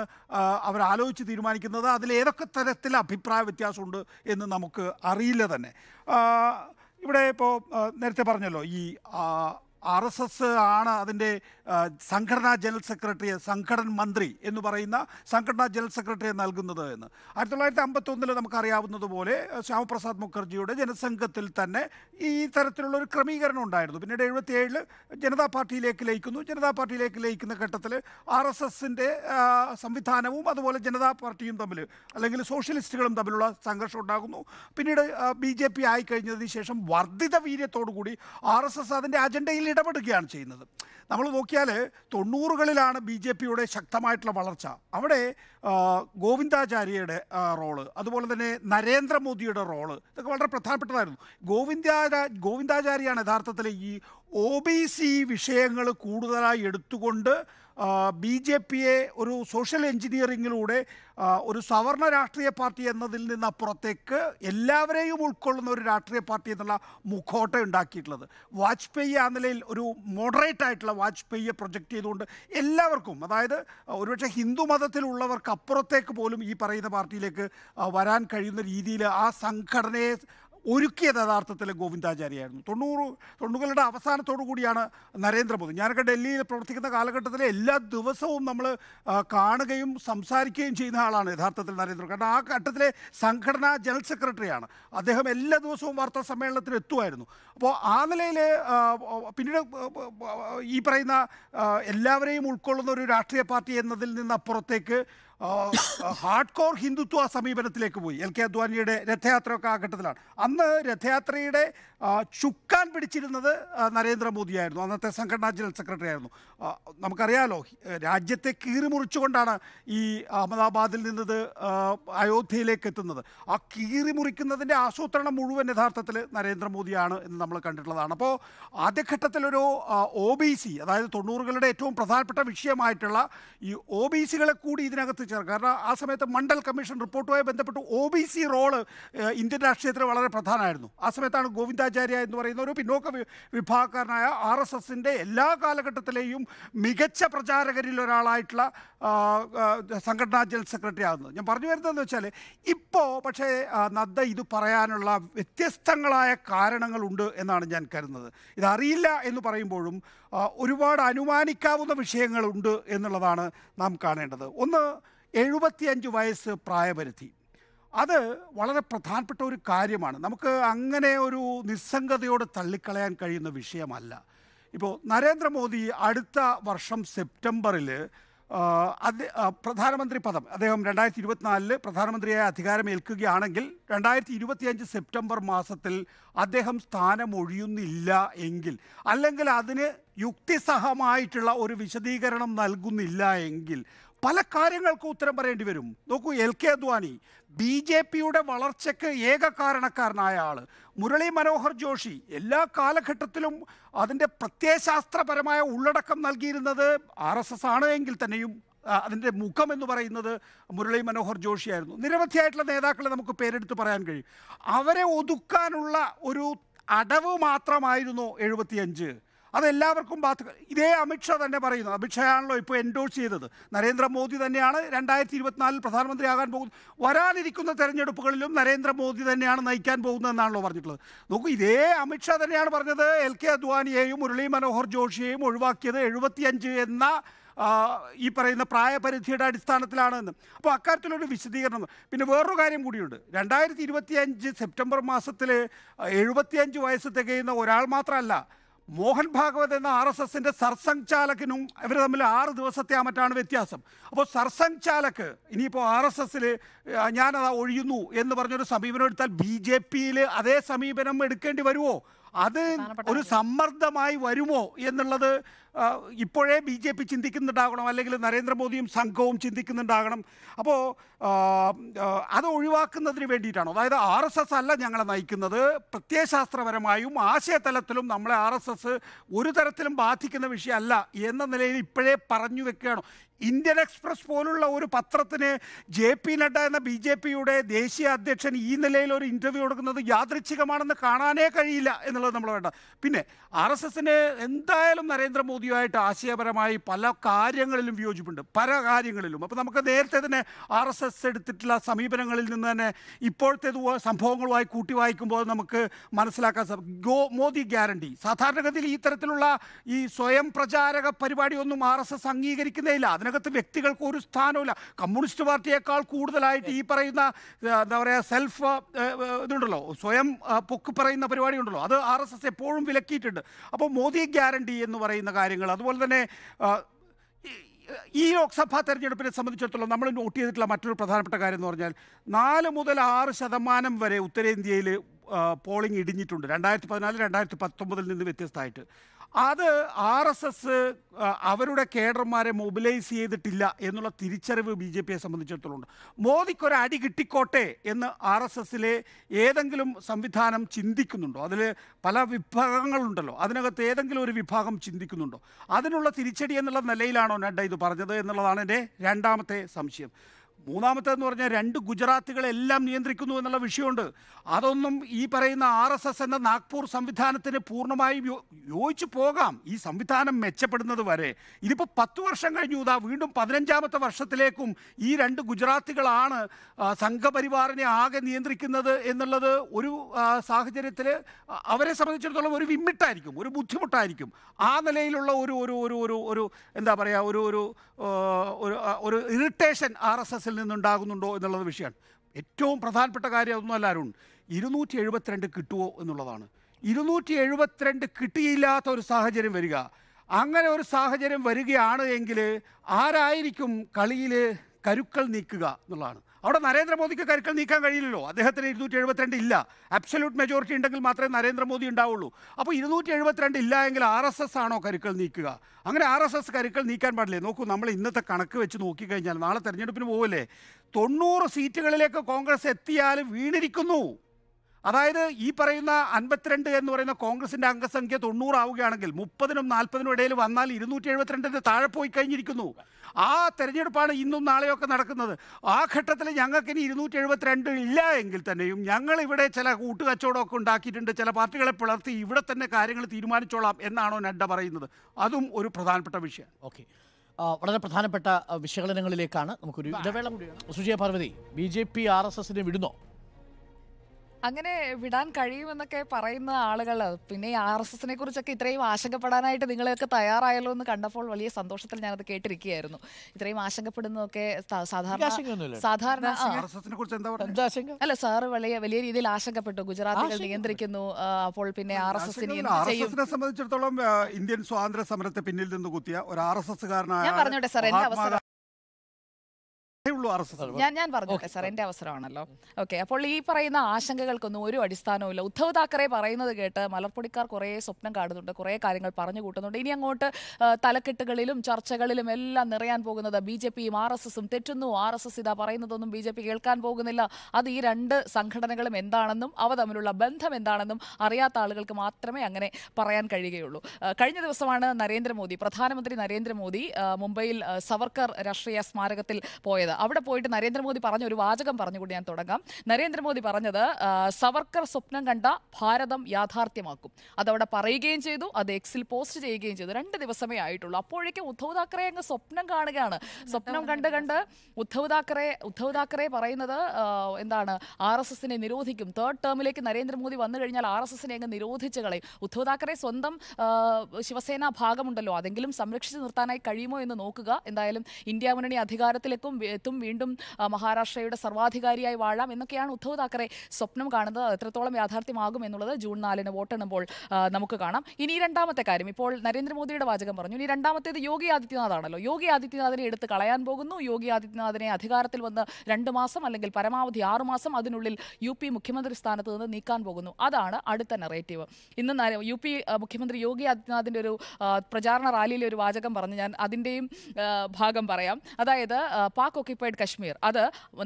അവർ ആലോചിച്ച് തീരുമാനിക്കുന്നത് അതിൽ ഏതൊക്കെ തരത്തിൽ അഭിപ്രായ വ്യത്യാസമുണ്ട് എന്ന് നമുക്ക് അറിയില്ല തന്നെ ഇവിടെ ഇപ്പോൾ നേരത്തെ പറഞ്ഞല്ലോ ഈ ആർ എസ് എസ് ആണ് അതിൻ്റെ സംഘടനാ ജനറൽ സെക്രട്ടറി സംഘടൻ മന്ത്രി എന്ന് പറയുന്ന സംഘടനാ ജനറൽ സെക്രട്ടറിയെ നൽകുന്നത് എന്ന് ആയിരത്തി തൊള്ളായിരത്തി അമ്പത്തൊന്നിൽ നമുക്കറിയാവുന്നതുപോലെ ശ്യാമപ്രസാദ് മുഖർജിയുടെ ജനസംഘത്തിൽ തന്നെ ഈ തരത്തിലുള്ള ഒരു ക്രമീകരണം ഉണ്ടായിരുന്നു പിന്നീട് ഏഴിൽ ജനതാ പാർട്ടിയിലേക്ക് ലയിക്കുന്നു ജനതാ പാർട്ടിയിലേക്ക് ലയിക്കുന്ന ഘട്ടത്തിൽ ആർ എസ് എസിൻ്റെ സംവിധാനവും അതുപോലെ ജനതാ പാർട്ടിയും തമ്മിൽ അല്ലെങ്കിൽ സോഷ്യലിസ്റ്റുകളും തമ്മിലുള്ള സംഘർഷം ഉണ്ടാകുന്നു പിന്നീട് ബി ജെ പി ആയിക്കഴിഞ്ഞതിന് ശേഷം വർദ്ധിത വീര്യത്തോടു കൂടി ആർ എസ് എസ് അതിൻ്റെ അജണ്ടയിൽ ഇടപെടുകയാണ് ചെയ്യുന്നത് നമ്മൾ നോക്കിയാൽ തൊണ്ണൂറുകളിലാണ് ബി ജെ പിയുടെ ശക്തമായിട്ടുള്ള വളർച്ച അവിടെ ഗോവിന്ദാചാര്യയുടെ റോള് അതുപോലെ തന്നെ നരേന്ദ്രമോദിയുടെ റോള് ഇതൊക്കെ വളരെ പ്രധാനപ്പെട്ടതായിരുന്നു ഗോവിന്ദാ ഗോവിന്ദാചാര്യയാണ് യഥാർത്ഥത്തിൽ ഈ ഒ ബി സി വിഷയങ്ങൾ കൂടുതലായി എടുത്തുകൊണ്ട് ബി ജെ പിയെ ഒരു സോഷ്യൽ എൻജിനീയറിങ്ങിലൂടെ ഒരു സവർണ രാഷ്ട്രീയ പാർട്ടി എന്നതിൽ നിന്ന് അപ്പുറത്തേക്ക് എല്ലാവരെയും ഉൾക്കൊള്ളുന്ന ഒരു രാഷ്ട്രീയ പാർട്ടി എന്നുള്ള മുഖോട്ട ഉണ്ടാക്കിയിട്ടുള്ളത് വാജ്പേയി ആ നിലയിൽ ഒരു മോഡറേറ്റ് ആയിട്ടുള്ള വാജ്പേയിയെ പ്രൊജക്റ്റ് ചെയ്തുകൊണ്ട് എല്ലാവർക്കും അതായത് ഒരുപക്ഷെ ഹിന്ദു മതത്തിലുള്ളവർക്ക് അപ്പുറത്തേക്ക് പോലും ഈ പറയുന്ന പാർട്ടിയിലേക്ക് വരാൻ കഴിയുന്ന രീതിയിൽ ആ സംഘടനയെ ഒരുക്കിയത് യഥാർത്ഥത്തിൽ ഗോവിന്ദാചാര്യായിരുന്നു തൊണ്ണൂറ് തൊണ്ണൂറുകളുടെ അവസാനത്തോടു കൂടിയാണ് നരേന്ദ്രമോദി ഞാനൊക്കെ ഡൽഹിയിൽ പ്രവർത്തിക്കുന്ന കാലഘട്ടത്തിൽ എല്ലാ ദിവസവും നമ്മൾ കാണുകയും സംസാരിക്കുകയും ചെയ്യുന്ന ആളാണ് യഥാർത്ഥത്തിൽ നരേന്ദ്ര കാരണം ആ ഘട്ടത്തിലെ സംഘടനാ ജനറൽ സെക്രട്ടറിയാണ് അദ്ദേഹം എല്ലാ ദിവസവും വാർത്താ സമ്മേളനത്തിൽ എത്തുമായിരുന്നു അപ്പോൾ ആ നിലയിൽ പിന്നീട് ഈ പറയുന്ന എല്ലാവരെയും ഉൾക്കൊള്ളുന്ന ഒരു രാഷ്ട്രീയ പാർട്ടി എന്നതിൽ നിന്ന് അപ്പുറത്തേക്ക് ഹാർഡ് കോർ ഹിന്ദുത്വ സമീപനത്തിലേക്ക് പോയി എൽ കെ അദ്വാനിയുടെ രഥയാത്രയൊക്കെ ആ ഘട്ടത്തിലാണ് അന്ന് രഥയാത്രയുടെ ചുക്കാൻ പിടിച്ചിരുന്നത് നരേന്ദ്രമോദിയായിരുന്നു അന്നത്തെ സംഘടനാ ജനറൽ സെക്രട്ടറി ആയിരുന്നു നമുക്കറിയാമല്ലോ രാജ്യത്തെ കീറിമുറിച്ചുകൊണ്ടാണ് ഈ അഹമ്മദാബാദിൽ നിന്നത് അയോധ്യയിലേക്ക് എത്തുന്നത് ആ കീറിമുറിക്കുന്നതിൻ്റെ ആസൂത്രണം മുഴുവൻ യഥാർത്ഥത്തിൽ നരേന്ദ്രമോദിയാണ് എന്ന് നമ്മൾ കണ്ടിട്ടുള്ളതാണ് അപ്പോൾ ആദ്യഘട്ടത്തിലൊരു ഒ ബി സി അതായത് തൊണ്ണൂറുകളുടെ ഏറ്റവും പ്രധാനപ്പെട്ട വിഷയമായിട്ടുള്ള ഈ ഒ ബി സികളെ കൂടി ഇതിനകത്ത് ചേർക്കുക കാരണം ആ സമയത്ത് മണ്ഡൽ കമ്മീഷൻ റിപ്പോർട്ടുമായി ബന്ധപ്പെട്ട് O B C role Indian രാഷ്ട്രീയത്തിൽ വളരെ പ്രധാനമായിരുന്നു ആ സമയത്താണ് ഗോവിന്ദാചാര്യ എന്ന് പറയുന്ന ഒരു പിന്നോക്ക വിഭാഗക്കാരനായ ആർ എസ് എസിൻ്റെ എല്ലാ കാലഘട്ടത്തിലെയും മികച്ച പ്രചാരകരിൽ ഒരാളായിട്ടുള്ള സംഘടനാ ജനറൽ സെക്രട്ടറി ആകുന്നത് ഞാൻ പറഞ്ഞു വരുന്നതെന്ന് വെച്ചാൽ ഇപ്പോൾ പക്ഷേ നദ്ദ ഇത് പറയാനുള്ള വ്യത്യസ്തങ്ങളായ കാരണങ്ങളുണ്ട് എന്നാണ് ഞാൻ കരുതുന്നത് ഇതറിയില്ല എന്ന് പറയുമ്പോഴും ഒരുപാട് അനുമാനിക്കാവുന്ന വിഷയങ്ങളുണ്ട് എന്നുള്ളതാണ് നാം കാണേണ്ടത് ഒന്ന് എഴുപത്തിയഞ്ച് വയസ്സ് പ്രായപരിധി അത് വളരെ പ്രധാനപ്പെട്ട ഒരു കാര്യമാണ് നമുക്ക് അങ്ങനെ ഒരു നിസ്സംഗതയോട് തള്ളിക്കളയാൻ കഴിയുന്ന വിഷയമല്ല ഇപ്പോൾ നരേന്ദ്രമോദി അടുത്ത വർഷം സെപ്റ്റംബറിൽ പ്രധാനമന്ത്രി പദം അദ്ദേഹം രണ്ടായിരത്തി ഇരുപത്തിനാലിൽ പ്രധാനമന്ത്രിയായി അധികാരമേൽക്കുകയാണെങ്കിൽ രണ്ടായിരത്തി ഇരുപത്തിയഞ്ച് സെപ്റ്റംബർ മാസത്തിൽ അദ്ദേഹം സ്ഥാനമൊഴിയുന്നില്ല എങ്കിൽ അല്ലെങ്കിൽ അതിന് യുക്തിസഹമായിട്ടുള്ള ഒരു വിശദീകരണം നൽകുന്നില്ല എങ്കിൽ പല കാര്യങ്ങൾക്ക് ഉത്തരം പറയേണ്ടി വരും നോക്കൂ L K Advani B J പിയുടെ വളർച്ചയ്ക്ക് ഏക കാരണക്കാരനായ ആൾ മുരളി മനോഹർ ജോഷി എല്ലാ കാലഘട്ടത്തിലും അതിൻ്റെ പ്രത്യയശാസ്ത്രപരമായ ഉള്ളടക്കം നൽകിയിരുന്നത് ആർ എസ് എസ് ആണ് എങ്കിൽ തന്നെയും അതിൻ്റെ മുഖം എന്ന് പറയുന്നത് മുരളി മനോഹർ ജോഷിയായിരുന്നു നിരവധിയായിട്ടുള്ള നേതാക്കളെ നമുക്ക് പേരെടുത്ത് പറയാൻ കഴിയും അവരെ ഒതുക്കാനുള്ള ഒരു അടവ് മാത്രമായിരുന്നു എഴുപത്തിയഞ്ച് അതെല്ലാവർക്കും ബാധ ഇതേ അമിത്ഷാ തന്നെ പറയുന്നു അമിത്ഷായാണല്ലോ ഇപ്പോൾ എൻഡോഴ്സ് ചെയ്തത് നരേന്ദ്രമോദി തന്നെയാണ് രണ്ടായിരത്തി ഇരുപത്തിനാലിൽ പ്രധാനമന്ത്രിയാകാൻ പോകുന്നത് വരാനിരിക്കുന്ന തെരഞ്ഞെടുപ്പുകളിലും നരേന്ദ്രമോദി തന്നെയാണ് നയിക്കാൻ പോകുന്നതെന്നാണല്ലോ പറഞ്ഞിട്ടുള്ളത് നോക്കൂ ഇതേ അമിത്ഷാ തന്നെയാണ് പറഞ്ഞത് എൽ കെ അദ്വാനിയെയും മുരളി മനോഹർ ജോഷിയെയും ഒഴിവാക്കിയത് എഴുപത്തിയഞ്ച് എന്ന ഈ പറയുന്ന പ്രായപരിധിയുടെ അടിസ്ഥാനത്തിലാണെന്ന് അപ്പോൾ അക്കാര്യത്തിലൊരു വിശദീകരണം പിന്നെ വേറൊരു കാര്യം കൂടിയുണ്ട് രണ്ടായിരത്തി ഇരുപത്തിയഞ്ച് സെപ്റ്റംബർ മാസത്തിൽ എഴുപത്തിയഞ്ച് വയസ്സ് തികയുന്ന ഒരാൾ മാത്രമല്ല മോഹൻ ഭാഗവത് എന്ന ആർ എസ് എസിൻ്റെ ചാലക്കിനും ഇവർ തമ്മിൽ ആറ് ദിവസത്തെ ആ മറ്റാണ് വ്യത്യാസം അപ്പോൾ ചാലക്ക് ഇനിയിപ്പോൾ ആർ എസ് എസിൽ ഞാനത് ഒഴിയുന്നു എന്ന് പറഞ്ഞൊരു സമീപനം എടുത്താൽ ബി ജെ പിയിൽ അതേ സമീപനം എടുക്കേണ്ടി വരുമോ അത് ഒരു സമ്മർദ്ദമായി വരുമോ എന്നുള്ളത് ഇപ്പോഴേ ബി ജെ പി ചിന്തിക്കുന്നുണ്ടാകണം അല്ലെങ്കിൽ നരേന്ദ്രമോദിയും സംഘവും ചിന്തിക്കുന്നുണ്ടാകണം അപ്പോൾ അത് ഒഴിവാക്കുന്നതിന് വേണ്ടിയിട്ടാണോ അതായത് ആർ എസ് എസ് അല്ല ഞങ്ങളെ നയിക്കുന്നത് പ്രത്യയശാസ്ത്രപരമായും ആശയതലത്തിലും നമ്മളെ ആർ എസ് എസ് ഒരു തരത്തിലും ബാധിക്കുന്ന വിഷയമല്ല എന്ന നിലയിൽ ഇപ്പോഴേ പറഞ്ഞു വെക്കുകയാണോ ഇന്ത്യൻ എക്സ്പ്രസ് പോലുള്ള ഒരു പത്രത്തിന് ജെ പി നഡ്ഡ എന്ന ബി ജെ പിയുടെ ദേശീയ അധ്യക്ഷൻ ഈ നിലയിൽ ഒരു ഇൻ്റർവ്യൂ കൊടുക്കുന്നത് യാദൃച്ഛികമാണെന്ന് കാണാനേ കഴിയില്ല എന്നുള്ളത് നമ്മൾ വേണ്ട പിന്നെ ആർ എസ് എസിന് എന്തായാലും നരേന്ദ്രമോദി പാർട്ടിയുമായിട്ട് ആശയപരമായി പല കാര്യങ്ങളിലും വിയോജിപ്പുണ്ട് പല കാര്യങ്ങളിലും അപ്പോൾ നമുക്ക് നേരത്തെ തന്നെ ആർ എസ് എസ് എടുത്തിട്ടുള്ള സമീപനങ്ങളിൽ നിന്ന് തന്നെ ഇപ്പോഴത്തെ സംഭവങ്ങളുമായി കൂട്ടി വായിക്കുമ്പോൾ നമുക്ക് മനസ്സിലാക്കാൻ സാധിക്കും ഗോ മോദി ഗ്യാരണ്ടി സാധാരണഗതിയിൽ ഈ തരത്തിലുള്ള ഈ സ്വയം പ്രചാരക പരിപാടിയൊന്നും ആർ എസ് എസ് അംഗീകരിക്കുന്നേയില്ല അതിനകത്ത് വ്യക്തികൾക്ക് ഒരു സ്ഥാനമില്ല കമ്മ്യൂണിസ്റ്റ് പാർട്ടിയേക്കാൾ കൂടുതലായിട്ട് ഈ പറയുന്ന എന്താ പറയുക സെൽഫ് ഇതുണ്ടല്ലോ സ്വയം പൊക്കി പറയുന്ന പരിപാടി ഉണ്ടല്ലോ അത് ആർ എസ് എസ് എപ്പോഴും വിലക്കിയിട്ടുണ്ട് അപ്പോൾ മോദി ഗ്യാരണ്ടി എന്ന് പറയുന്ന കാര്യം കാര്യങ്ങൾ അതുപോലെ തന്നെ ഈ ലോക്സഭാ തെരഞ്ഞെടുപ്പിനെ സംബന്ധിച്ചിടത്തോളം നമ്മൾ നോട്ട് ചെയ്തിട്ടുള്ള മറ്റൊരു പ്രധാനപ്പെട്ട കാര്യം എന്ന് പറഞ്ഞാൽ നാല് മുതൽ ആറ് ശതമാനം വരെ ഉത്തരേന്ത്യയിൽ പോളിംഗ് ഇടിഞ്ഞിട്ടുണ്ട് രണ്ടായിരത്തി പതിനാല് രണ്ടായിരത്തി പത്തൊമ്പതിൽ നിന്ന് വ്യത്യസ്തമായിട്ട് അത് ആർ എസ് എസ് അവരുടെ കേഡർമാരെ മൊബിലൈസ് ചെയ്തിട്ടില്ല എന്നുള്ള തിരിച്ചറിവ് ബി ജെ പിയെ സംബന്ധിച്ചിടത്തോളം ഉണ്ട് മോദിക്കൊരു അടി കിട്ടിക്കോട്ടെ എന്ന് ആർ എസ് എസിലെ ഏതെങ്കിലും സംവിധാനം ചിന്തിക്കുന്നുണ്ടോ അതിൽ പല വിഭാഗങ്ങളുണ്ടല്ലോ അതിനകത്ത് ഏതെങ്കിലും ഒരു വിഭാഗം ചിന്തിക്കുന്നുണ്ടോ അതിനുള്ള തിരിച്ചടി എന്നുള്ള നിലയിലാണോ നഡ്ഡ ഇത് പറഞ്ഞത് എന്നുള്ളതാണ് എൻ്റെ രണ്ടാമത്തെ സംശയം മൂന്നാമത്തേന്ന് പറഞ്ഞാൽ രണ്ട് ഗുജറാത്തുകളെല്ലാം നിയന്ത്രിക്കുന്നു എന്നുള്ള വിഷയമുണ്ട് അതൊന്നും ഈ പറയുന്ന ആർ എസ് എസ് എന്ന നാഗ്പൂർ സംവിധാനത്തിന് പൂർണ്ണമായും യോജിച്ചു പോകാം ഈ സംവിധാനം മെച്ചപ്പെടുന്നത് വരെ ഇതിപ്പോൾ പത്ത് വർഷം കഴിഞ്ഞു ഇതാ വീണ്ടും പതിനഞ്ചാമത്തെ വർഷത്തിലേക്കും ഈ രണ്ട് ഗുജറാത്തുകളാണ് സംഘപരിവാറിനെ ആകെ നിയന്ത്രിക്കുന്നത് എന്നുള്ളത് ഒരു സാഹചര്യത്തിൽ അവരെ സംബന്ധിച്ചിടത്തോളം ഒരു വിമ്മിട്ടായിരിക്കും ഒരു ബുദ്ധിമുട്ടായിരിക്കും ആ നിലയിലുള്ള ഒരു ഒരു ഒരു ഒരു എന്താ പറയുക ഒരു ഒരു ഒരു ഇറിറ്റേഷൻ ആർ എസ് എസിൽ നിന്നുണ്ടാകുന്നുണ്ടോ എന്നുള്ളത് വിഷയമാണ് ഏറ്റവും പ്രധാനപ്പെട്ട കാര്യം അതൊന്നും അല്ല അരുൺ ഇരുന്നൂറ്റി എഴുപത്തിരണ്ട് കിട്ടുമോ എന്നുള്ളതാണ് ഇരുന്നൂറ്റി എഴുപത്തിരണ്ട് കിട്ടിയില്ലാത്ത ഒരു സാഹചര്യം വരിക അങ്ങനെ ഒരു സാഹചര്യം വരികയാണ് എങ്കിൽ ആരായിരിക്കും കളിയിൽ കരുക്കൾ നീക്കുക എന്നുള്ളതാണ് അവിടെ നരേന്ദ്രമോദിക്ക് കരുക്കൾ നീക്കാൻ കഴിയില്ലല്ലോ അദ്ദേഹത്തിന് ഇരുന്നൂറ്റി എഴുപത്തിരണ്ട് ഇല്ല അബ്സല്യൂട്ട് മെജോറിറ്റി ഉണ്ടെങ്കിൽ മാത്രമേ നരേന്ദ്രമോദി ഉണ്ടാവുള്ളൂ അപ്പോൾ ഇരുന്നൂറ്റി എഴുപത്തിരണ്ട് ഇല്ല എങ്കിൽ ആർ എസ് എസ് ആണോ കരുക്കൾ നീക്കുക അങ്ങനെ ആർ എസ് എസ് കരുക്കൾ നീക്കാൻ പാടില്ലേ നോക്കൂ നമ്മൾ ഇന്നത്തെ കണക്ക് വെച്ച് നോക്കിക്കഴിഞ്ഞാൽ നാളെ തെരഞ്ഞെടുപ്പിന് പോവില്ലേ തൊണ്ണൂറ് സീറ്റുകളിലേക്ക് കോൺഗ്രസ് എത്തിയാൽ വീണിരിക്കുന്നു അതായത് ഈ പറയുന്ന അൻപത്തിരണ്ട് എന്ന് പറയുന്ന കോൺഗ്രസിന്റെ അംഗസംഖ്യ തൊണ്ണൂറാവുകയാണെങ്കിൽ മുപ്പതിനും നാൽപ്പതിനും ഇടയിൽ വന്നാൽ ഇരുന്നൂറ്റി എഴുപത്തിരണ്ടിന്റെ താഴെ പോയി കഴിഞ്ഞിരിക്കുന്നു ആ തെരഞ്ഞെടുപ്പാണ് ഇന്നും നാളെയൊക്കെ നടക്കുന്നത് ആ ഘട്ടത്തിൽ ഞങ്ങൾക്ക് ഇനി ഇരുന്നൂറ്റി എഴുപത്തിരണ്ട് ഇല്ല എങ്കിൽ തന്നെയും ഞങ്ങൾ ഇവിടെ ചില കൂട്ടുകച്ചവടമൊക്കെ ഉണ്ടാക്കിയിട്ടുണ്ട് ചില പാർട്ടികളെ പിളർത്തി ഇവിടെ തന്നെ കാര്യങ്ങൾ തീരുമാനിച്ചോളാം എന്നാണോ നഡ്ഡ പറയുന്നത് അതും ഒരു പ്രധാനപ്പെട്ട വിഷയം ഓക്കെ വളരെ പ്രധാനപ്പെട്ട വിശകലനങ്ങളിലേക്കാണ് നമുക്കൊരു ഇടവേള കൂടിയാണ് Sujaya Parvathy B J P R S എസിനെ വിടുന്നോ അങ്ങനെ വിടാൻ കഴിയുമെന്നൊക്കെ പറയുന്ന ആളുകൾ പിന്നെ ആർ എസ് എസിനെ കുറിച്ചൊക്കെ ഇത്രയും ആശങ്കപ്പെടാനായിട്ട് നിങ്ങളെയൊക്കെ തയ്യാറായല്ലോ എന്ന് കണ്ടപ്പോൾ വലിയ സന്തോഷത്തിൽ ഞാനത് കേട്ടിരിക്കുകയായിരുന്നു ഇത്രയും ആശങ്കപ്പെടുന്നതൊക്കെ സാധാരണ സാധാരണ അല്ല സാറ് വലിയ വലിയ രീതിയിൽ ആശങ്കപ്പെട്ടു ഗുജറാത്തുകൾ നിയന്ത്രിക്കുന്നു അപ്പോൾ പിന്നെ ആർ എസ് എസിനെ സംബന്ധിച്ചിടത്തോളം ഇന്ത്യൻ സ്വാതന്ത്ര്യ സമരത്തെ പിന്നിൽ നിന്ന് കുത്തിയ ഒരു ആർ എസ് എസ് കാരനായ ഞാൻ പറഞ്ഞോട്ടെ സാർ എന്റെ അവസരം ഞാൻ ഞാൻ പറഞ്ഞോട്ടെ സാർ എന്റെ അവസരമാണല്ലോ ഓക്കെ അപ്പോൾ ഈ പറയുന്ന ആശങ്കകൾക്കൊന്നും ഒരു അടിസ്ഥാനവുമില്ല ഉദ്ധവ് താക്കറെ പറയുന്നത് കേട്ട് മലർപ്പൊടിക്കാർ കുറേ സ്വപ്നം കാണുന്നുണ്ട് കുറേ കാര്യങ്ങൾ പറഞ്ഞു കൂട്ടുന്നുണ്ട് ഇനി അങ്ങോട്ട് തലക്കെട്ടുകളിലും ചർച്ചകളിലും എല്ലാം നിറയാൻ പോകുന്നത് ബി ജെ പിയും ആർ എസ് എസും തെറ്റുന്നു ആർ എസ് എസ് ഇതാ പറയുന്നതൊന്നും ബി ജെ പി കേൾക്കാൻ പോകുന്നില്ല അത് ഈ രണ്ട് സംഘടനകളും എന്താണെന്നും അവ തമ്മിലുള്ള ബന്ധം എന്താണെന്നും അറിയാത്ത ആളുകൾക്ക് മാത്രമേ അങ്ങനെ പറയാൻ കഴിയുകയുള്ളൂ കഴിഞ്ഞ ദിവസമാണ് നരേന്ദ്രമോദി പ്രധാനമന്ത്രി നരേന്ദ്രമോദി മുംബൈയിൽ സവർക്കർ രാഷ്ട്രീയ സ്മാരകത്തിൽ പോയത് അവിടെ അവിടെ പോയിട്ട് നരേന്ദ്രമോദി പറഞ്ഞ ഒരു വാചകം പറഞ്ഞുകൊണ്ട് ഞാൻ തുടങ്ങാം നരേന്ദ്രമോദി പറഞ്ഞത് സവർക്കർ സ്വപ്നം കണ്ട ഭാരതം യാഥാർത്ഥ്യമാക്കും അതവിടെ പറയുകയും ചെയ്തു അത് എക്സിൽ പോസ്റ്റ് ചെയ്യുകയും ചെയ്തു രണ്ട് ദിവസമേ ആയിട്ടുള്ളൂ അപ്പോഴേക്കും ഉദ്ധവ് താക്കറെ അങ്ങ് സ്വപ്നം കാണുകയാണ് സ്വപ്നം കണ്ട് കണ്ട് ഉദ്ധവ് താക്കറെ ഉദ്ധവ് താക്കറെ പറയുന്നത് എന്താണ് ആർ എസ് എസിനെ നിരോധിക്കും തേർഡ് ടേമിലേക്ക് നരേന്ദ്രമോദി വന്നു കഴിഞ്ഞാൽ ആർ എസ് എസിനെ അങ്ങ് നിരോധിച്ച് കളയും ഉദ്ധവ് താക്കറെ സ്വന്തം ശിവസേന ഭാഗമുണ്ടല്ലോ അതെങ്കിലും സംരക്ഷിച്ചു നിർത്താനായി കഴിയുമോ എന്ന് നോക്കുക എന്തായാലും ഇന്ത്യ മുന്നണി അധികാരത്തിലേക്കും എത്തും വീണ്ടും വീണ്ടും മഹാരാഷ്ട്രയുടെ സർവാധികാരിയായി വാഴാം എന്നൊക്കെയാണ് ഉദ്ധവ് താക്കറെ സ്വപ്നം കാണുന്നത് അത് എത്രത്തോളം യാഥാർത്ഥ്യമാകും എന്നുള്ളത് ജൂൺ നാലിന് വോട്ടെണ്ണുമ്പോൾ നമുക്ക് കാണാം ഇനി രണ്ടാമത്തെ കാര്യം ഇപ്പോൾ നരേന്ദ്രമോദിയുടെ വാചകം പറഞ്ഞു ഇനി രണ്ടാമത്തേത് യോഗി ആണല്ലോ യോഗി ആദിത്യനാഥിനെ എടുത്ത് കളയാൻ പോകുന്നു യോഗി ആദിത്യനാഥിനെ അധികാരത്തിൽ വന്ന് രണ്ട് മാസം അല്ലെങ്കിൽ പരമാവധി ആറുമാസം അതിനുള്ളിൽ യു പി മുഖ്യമന്ത്രി സ്ഥാനത്ത് നിന്ന് നീക്കാൻ പോകുന്നു അതാണ് അടുത്ത നെറേറ്റീവ് ഇന്ന് യു പി മുഖ്യമന്ത്രി യോഗി ആദിത്യനാഥിൻ്റെ ഒരു പ്രചാരണ റാലിയിലെ ഒരു വാചകം പറഞ്ഞു ഞാൻ അതിൻ്റെയും ഭാഗം പറയാം അതായത് പാക് ഒക്കെ ഓക്കുപ്പൈഡ് കശ്മീർ അത്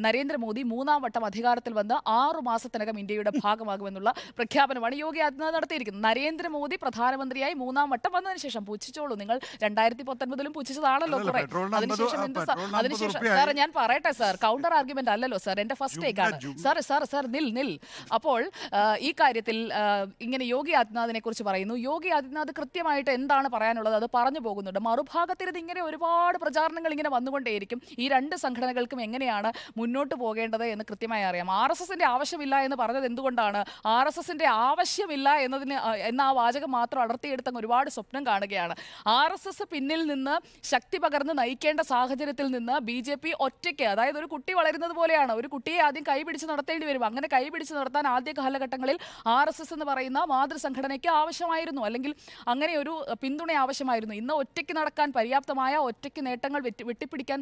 നരേന്ദ്രമോദി മൂന്നാം വട്ടം അധികാരത്തിൽ വന്ന് ആറു മാസത്തിനകം ഇന്ത്യയുടെ ഭാഗമാകുമെന്നുള്ള പ്രഖ്യാപനമാണ് യോഗി ആദിത്യനാഥ് നടത്തിയിരിക്കുന്നത് നരേന്ദ്രമോദി പ്രധാനമന്ത്രിയായി മൂന്നാം വട്ടം വന്നതിന് ശേഷം പൂച്ഛിച്ചോളൂ നിങ്ങൾ രണ്ടായിരത്തി പത്തൊൻപതിലും പൂച്ഛിച്ചതാണല്ലോ കുറെ അതിനുശേഷം എന്ത് സാർ അതിനുശേഷം സാർ ഞാൻ പറയട്ടെ സാർ കൗണ്ടർ ആർഗ്യുമെന്റ് അല്ലല്ലോ സാർ എന്റെ ഫസ്റ്റ് ടേക്ക് ആണ് സാർ സാർ സാർ നിൽ നിൽ അപ്പോൾ ഈ കാര്യത്തിൽ ഇങ്ങനെ യോഗി ആദിത്യനാഥിനെ കുറിച്ച് പറയുന്നു യോഗി ആദിത്യനാഥ് കൃത്യമായിട്ട് എന്താണ് പറയാനുള്ളത് അത് പറഞ്ഞു പോകുന്നുണ്ട് മറുഭാഗത്തിരുന്ന് ഇങ്ങനെ ഒരുപാട് പ്രചാരണങ്ങൾ ഇങ്ങനെ വന്നുകൊണ്ടേയിരിക്കും ഈ രണ്ട് സംഘടന സംഘടനകൾക്കും എങ്ങനെയാണ് മുന്നോട്ട് പോകേണ്ടത് എന്ന് കൃത്യമായി അറിയാം ആർ എസ് എസിന്റെ ആവശ്യമില്ല എന്ന് പറഞ്ഞത് എന്തുകൊണ്ടാണ് ആർ എസ് എസിന്റെ ആവശ്യമില്ല എന്നതിന് എന്ന ആ വാചകം മാത്രം അടർത്തിയെടുത്ത ഒരുപാട് സ്വപ്നം കാണുകയാണ് ആർ എസ് എസ് പിന്നിൽ നിന്ന് ശക്തി പകർന്ന് നയിക്കേണ്ട സാഹചര്യത്തിൽ നിന്ന് ബി ജെ പി ഒറ്റയ്ക്ക് അതായത് ഒരു കുട്ടി വളരുന്നത് പോലെയാണ് ഒരു കുട്ടിയെ ആദ്യം കൈപിടിച്ച് നടത്തേണ്ടി വരും അങ്ങനെ കൈപിടിച്ച് നടത്താൻ ആദ്യ കാലഘട്ടങ്ങളിൽ ആർ എസ് എസ് എന്ന് പറയുന്ന മാതൃസംഘടനയ്ക്ക് ആവശ്യമായിരുന്നു അല്ലെങ്കിൽ അങ്ങനെ ഒരു പിന്തുണ ആവശ്യമായിരുന്നു ഇന്ന് ഒറ്റയ്ക്ക് നടക്കാൻ പര്യാപ്തമായ ഒറ്റയ്ക്ക് നേട്ടങ്ങൾ വെട്ടി വെട്ടിപ്പിടിക്കാൻ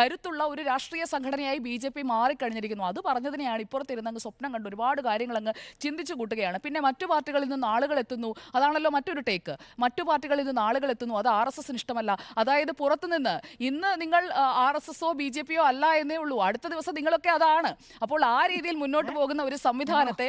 കരുത്തുള്ള ഒരു രാഷ്ട്രീയ സംഘടനയായി ബി ജെ പി മാറിക്കഴിഞ്ഞിരിക്കുന്നു അത് പറഞ്ഞതിനെയാണ് ഇപ്പുറത്തിരുന്ന് അങ്ങ് സ്വപ്നം കണ്ട് ഒരുപാട് കാര്യങ്ങൾ അങ്ങ് ചിന്തിച്ചു കൂട്ടുകയാണ് പിന്നെ മറ്റു പാർട്ടികളിൽ നിന്ന് ആളുകൾ എത്തുന്നു അതാണല്ലോ മറ്റൊരു ടേക്ക് മറ്റു പാർട്ടികളിൽ നിന്ന് ആളുകൾ എത്തുന്നു അത് ആർ എസ് എസിന് ഇഷ്ടമല്ല അതായത് പുറത്തുനിന്ന് ഇന്ന് നിങ്ങൾ ആർ എസ് എസോ ബി ജെ പിയോ അല്ല എന്നേ ഉള്ളൂ അടുത്ത ദിവസം നിങ്ങളൊക്കെ അതാണ് അപ്പോൾ ആ രീതിയിൽ മുന്നോട്ട് പോകുന്ന ഒരു സംവിധാനത്തെ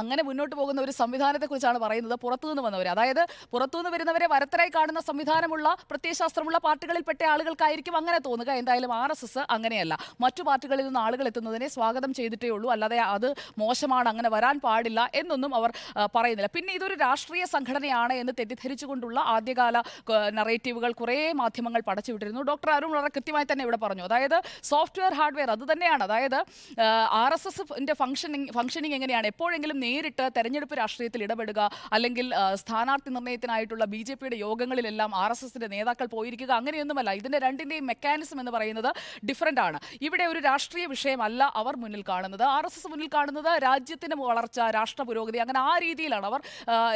അങ്ങനെ മുന്നോട്ട് പോകുന്ന ഒരു സംവിധാനത്തെക്കുറിച്ചാണ് പറയുന്നത് പുറത്തുനിന്ന് വന്നവർ അതായത് പുറത്തുനിന്ന് വരുന്നവരെ വരത്തരായി കാണുന്ന സംവിധാനമുള്ള പ്രത്യയശാസ്ത്രമുള്ള പാർട്ടികളിൽപ്പെട്ട ആളുകൾക്കായിരിക്കും അങ്ങനെ തോന്നുക എന്തായാലും ആർ എസ് എസ് അങ്ങനെയല്ല മറ്റു പാർട്ടികളിൽ നിന്ന് ആളുകൾ എത്തുന്നതിനെ സ്വാഗതം ചെയ്തിട്ടേ ഉള്ളൂ അല്ലാതെ അത് മോശമാണ് അങ്ങനെ വരാൻ പാടില്ല എന്നൊന്നും അവർ പറയുന്നില്ല പിന്നെ ഇതൊരു രാഷ്ട്രീയ സംഘടനയാണ് എന്ന് തെറ്റിദ്ധരിച്ചുകൊണ്ടുള്ള ആദ്യകാല നറേറ്റീവുകൾ കുറേ മാധ്യമങ്ങൾ പടച്ചുവിട്ടിരുന്നു ഡോക്ടർ അരുൺ വളരെ കൃത്യമായി തന്നെ ഇവിടെ പറഞ്ഞു അതായത് സോഫ്റ്റ്വെയർ ഹാർഡ്വെയർ അത് തന്നെയാണ് അതായത് R S S functioning functioning എങ്ങനെയാണ് എപ്പോഴെങ്കിലും നേരിട്ട് തെരഞ്ഞെടുപ്പ് രാഷ്ട്രീയത്തിൽ ഇടപെടുക അല്ലെങ്കിൽ സ്ഥാനാർത്ഥി നിർണയത്തിനായിട്ടുള്ള ബി ജെ പിയുടെ യോഗങ്ങളിലെല്ലാം ആർ എസ് എസിന്റെ നേതാക്കൾ പോയിരിക്കുക അങ്ങനെയൊന്നുമല്ല ഇതിന്റെ രണ്ടിന്റെയും മെക്കാനിസം എന്ന് പറയുന്നത് ഡിഫറെന്റ് ആണ് ഇവിടെ ഒരു രാഷ്ട്രീയ വിഷയമല്ല അവർ മുന്നിൽ കാണുന്നത് ആർ എസ് എസ് മുന്നിൽ കാണുന്നത് രാജ്യത്തിന്റെ വളർച്ച രാഷ്ട്ര പുരോഗതി അങ്ങനെ ആ രീതിയിലാണ് അവർ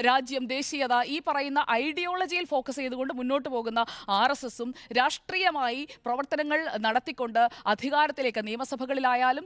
രാജ്യം ദേശീയത ഈ പറയുന്ന ഐഡിയോളജിയിൽ ഫോക്കസ് ചെയ്തുകൊണ്ട് മുന്നോട്ട് പോകുന്ന ആർ എസ് എസും രാഷ്ട്രീയമായി പ്രവർത്തനങ്ങൾ നടത്തിക്കൊണ്ട് അധികാരത്തിലേക്ക് നിയമസഭകളിലായാലും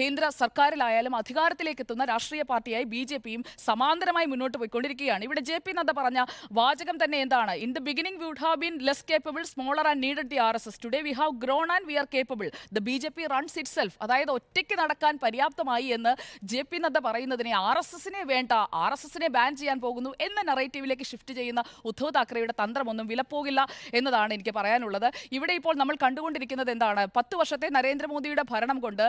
കേന്ദ്ര സർക്കാരിലായാലും അധികാരത്തിലേക്ക് എത്തുന്ന രാഷ്ട്രീയ പാർട്ടിയായി ബി ജെ പിയും സമാന്തരമായി മുന്നോട്ട് പോയിക്കൊണ്ടിരിക്കുകയാണ് ഇവിടെ ജെ പി നദ്ദ പറഞ്ഞ വാചകം തന്നെ എന്താണ് in the beginning would have been less capable smaller and needed the R S S today we have grown and we are capable the B J P runs itself അതായത് ഒറ്റയ്ക്ക് നടക്കാൻ പര്യാപ്തമായി എന്ന് J P Nadda പറയുന്നതിനെ R S എസിനെ വേണ്ട R S എസിനെ ban ചെയ്യാൻ പോകുന്നു എന്ന നറേറ്റീവിലേക്ക് ഷിഫ്റ്റ് ചെയ്യുന്ന ഉദ്ധവ് താക്കറെയുടെ തന്ത്രമൊന്നും വിലപ്പോകില്ല എന്നതാണ് എനിക്ക് പറയാനുള്ളത് ഇവിടെ ഇപ്പോൾ നമ്മൾ കണ്ടുകൊണ്ടിരിക്കുന്നത് എന്താണ് പത്ത് വർഷത്തെ നരേന്ദ്രമോദിയുടെ ഭരണം കൊണ്ട്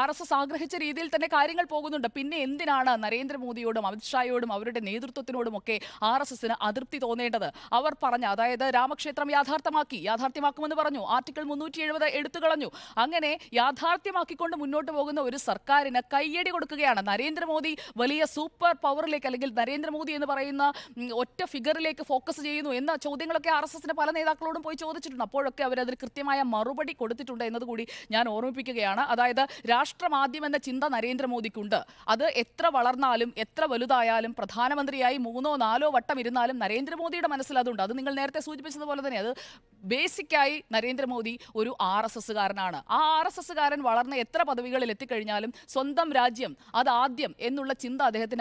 ആർ എസ് എസ് ആഗ്രഹിച്ച രീതിയിൽ തന്നെ കാര്യങ്ങൾ പോകുന്നുണ്ട് പി പിന്നെ എന്തിനാണ് നരേന്ദ്രമോദിയോടും അമിത്ഷായോടും അവരുടെ നേതൃത്വത്തിനോടും ഒക്കെ ആർ എസ് എസിന് അതൃപ്തി തോന്നേണ്ടത് അവർ പറഞ്ഞ അതായത് രാമക്ഷേത്രം യാഥാർത്ഥ്യമാക്കി യാഥാർത്ഥ്യമാക്കുമെന്ന് പറഞ്ഞു ആർട്ടിക്കിൾ മുന്നൂറ്റി എഴുപത് എടുത്തു കളഞ്ഞു അങ്ങനെ യാഥാർത്ഥ്യമാക്കിക്കൊണ്ട് മുന്നോട്ട് പോകുന്ന ഒരു സർക്കാരിന് കയ്യടി കൊടുക്കുകയാണ് നരേന്ദ്രമോദി വലിയ സൂപ്പർ പവറിലേക്ക് അല്ലെങ്കിൽ നരേന്ദ്രമോദി എന്ന് പറയുന്ന ഒറ്റ ഫിഗറിലേക്ക് ഫോക്കസ് ചെയ്യുന്നു എന്ന ചോദ്യങ്ങളൊക്കെ ആർ എസ് എസിന്റെ പല നേതാക്കളോടും പോയി ചോദിച്ചിട്ടുണ്ട് അപ്പോഴൊക്കെ അവർ അവരതിന് കൃത്യമായ മറുപടി കൊടുത്തിട്ടുണ്ട് എന്നതുകൂടി ഞാൻ ഓർമ്മിപ്പിക്കുകയാണ് അതായത് രാഷ്ട്രമാദ്യം എന്ന ചിന്ത നരേന്ദ്രമോദിക്കുണ്ട് അത് എത്ര വളർന്നാലും എത്ര വലുതായാലും പ്രധാനമന്ത്രിയായി മൂന്നോ നാലോ വട്ടം ഇരുന്നാലും നരേന്ദ്രമോദിയുടെ മനസ്സിൽ അതുണ്ട് അത് നിങ്ങൾ നേരത്തെ സൂചിപ്പിച്ചതുപോലെ തന്നെ അത് ബേസിക്കായി നരേന്ദ്രമോദി ഒരു ആർ എസ് എസ്സുകാരനാണ് ആ ആർ എസ് എസ്സുകാരൻ വളർന്ന എത്ര പദവികളിൽ എത്തിക്കഴിഞ്ഞാലും സ്വന്തം രാജ്യം അത് ആദ്യം എന്നുള്ള ചിന്ത അദ്ദേഹത്തിൻ്റെ